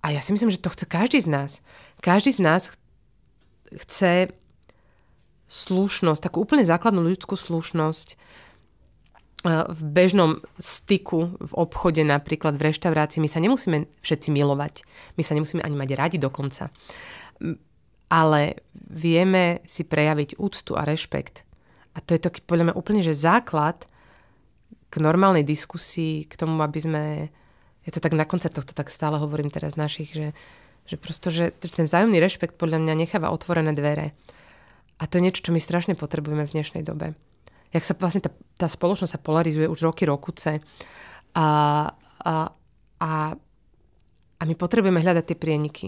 a ja si myslím, že to chce každý z nás. Každý z nás chce slušnosť, takú úplne základnú ľudskú slušnosť, v bežnom styku v obchode, napríklad v reštaurácii, my sa nemusíme všetci milovať. My sa nemusíme ani mať radi dokonca. Ale vieme si prejaviť úctu a rešpekt. A to je to podľa mňa, úplne že základ k normálnej diskusii, k tomu, aby sme... Ja to tak na konce tohto tak stále hovorím teraz našich, že, že prosto, že ten vzájomný rešpekt podľa mňa necháva otvorené dvere. A to je niečo, čo my strašne potrebujeme v dnešnej dobe jak sa vlastne tá, tá spoločnosť sa polarizuje už roky, rokuce. A, a, a, a my potrebujeme hľadať tie prieniky.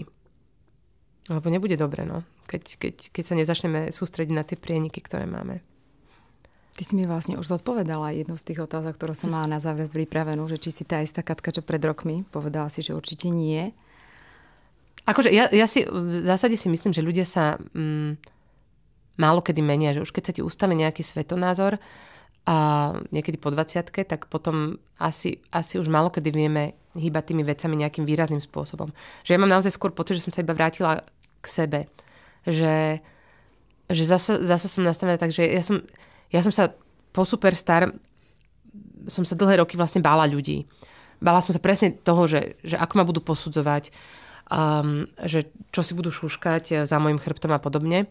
Lebo nebude dobre, no, keď, keď, keď sa nezačneme sústrediť na tie prieniky, ktoré máme. Ty si mi vlastne už zodpovedala jednu z tých otázok, ktorú som mala na záver pripravenú, že či si tá istá Katka, čo pred rokmi, povedala si, že určite nie. Akože ja, ja si v zásade si myslím, že ľudia sa... Mm, málo kedy menia, že už keď sa ti ustali nejaký svetonázor, a niekedy po 20 tak potom asi, asi už málo kedy vieme hýbať tými vecami nejakým výrazným spôsobom. Že ja mám naozaj skôr pocit, že som sa iba vrátila k sebe. Že, že zasa, zasa som nastavená tak, že ja som, ja som sa po Superstar som sa dlhé roky vlastne bála ľudí. Bála som sa presne toho, že, že ako ma budú posudzovať, um, že čo si budú šúškať za môjim chrbtom a podobne.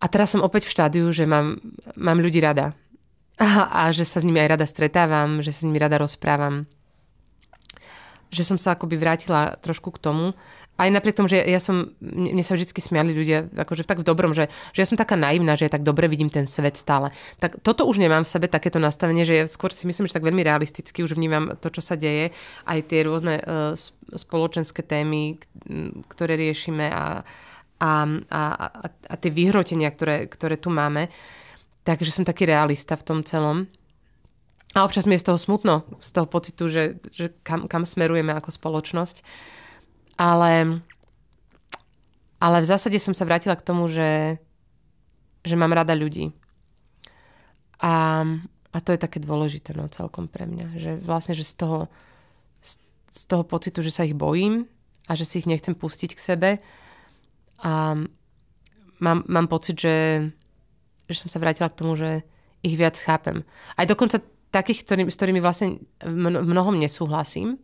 A teraz som opäť v štádiu, že mám, mám ľudí rada. A, a že sa s nimi aj rada stretávam, že sa s nimi rada rozprávam. Že som sa akoby vrátila trošku k tomu. Aj napriek tomu, že ja som, mne sa vždy smiali ľudia, akože tak v dobrom, že, že ja som taká naivná, že ja tak dobre vidím ten svet stále. Tak toto už nemám v sebe takéto nastavenie, že ja skôr si myslím, že tak veľmi realisticky už vnímam to, čo sa deje, aj tie rôzne uh, spoločenské témy, ktoré riešime a, uh, a, a, a, a tie vyhrotenia, ktoré, ktoré tu máme. Takže som taký realista v tom celom. A občas mi je z toho smutno, z toho pocitu, že, že kam, kam smerujeme ako spoločnosť. Ale, ale v zásade som sa vrátila k tomu, že, že mám rada ľudí. A, a to je také dôležité no, celkom pre mňa. Že vlastne, že z toho, z, z toho pocitu, že sa ich bojím a že si ich nechcem pustiť k sebe, a mám, mám pocit, že, že som sa vrátila k tomu, že ich viac chápem. Aj dokonca takých, ktorý, s ktorými vlastne mnohom nesúhlasím.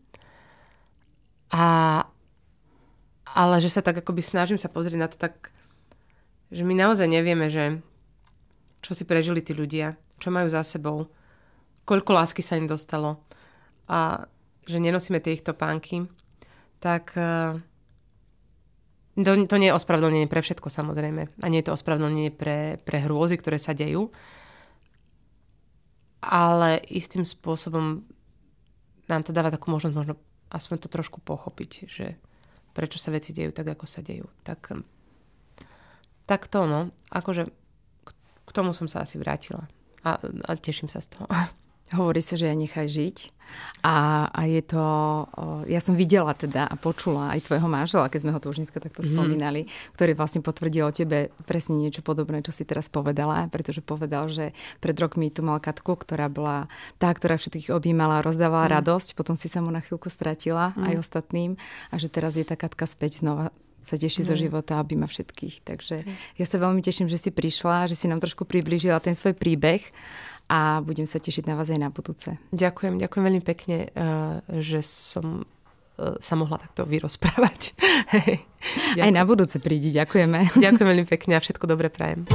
A, ale že sa tak akoby snažím sa pozrieť na to tak, že my naozaj nevieme, že čo si prežili tí ľudia, čo majú za sebou, koľko lásky sa im dostalo a že nenosíme tie ich topánky, tak eh, to, to nie je ospravedlnenie pre všetko samozrejme. A nie je to ospravedlnenie pre, pre hrôzy, ktoré sa dejú. Ale istým spôsobom nám to dáva takú možnosť možno aspoň to trošku pochopiť, že prečo sa veci dejú tak, ako sa dejú. Tak, hm, tak to no, akože k tomu som sa asi vrátila. A, a teším sa z toho. Hovorí sa, že ja nechaj žiť. A, a je to, ja som videla teda a počula aj tvojho manžela, keď sme ho tu už dneska takto mm. spomínali, ktorý vlastne potvrdil o tebe presne niečo podobné, čo si teraz povedala, pretože povedal, že pred rokmi tu mal Katku, ktorá bola tá, ktorá všetkých objímala, rozdávala mm. radosť, potom si sa mu na chvíľku stratila mm. aj ostatným a že teraz je tá Katka späť znova sa teší mm. zo mhm. života, aby ma všetkých. Takže ja sa veľmi teším, že si prišla, že si nám trošku priblížila ten svoj príbeh a budem sa tešiť na vás aj na budúce. Ďakujem, ďakujem veľmi pekne, eh, že som eh, sa mohla takto vyrozprávať. Hej. Aj na budúce prídi, ďakujeme. Ďakujem veľmi pekne a všetko dobre prajem.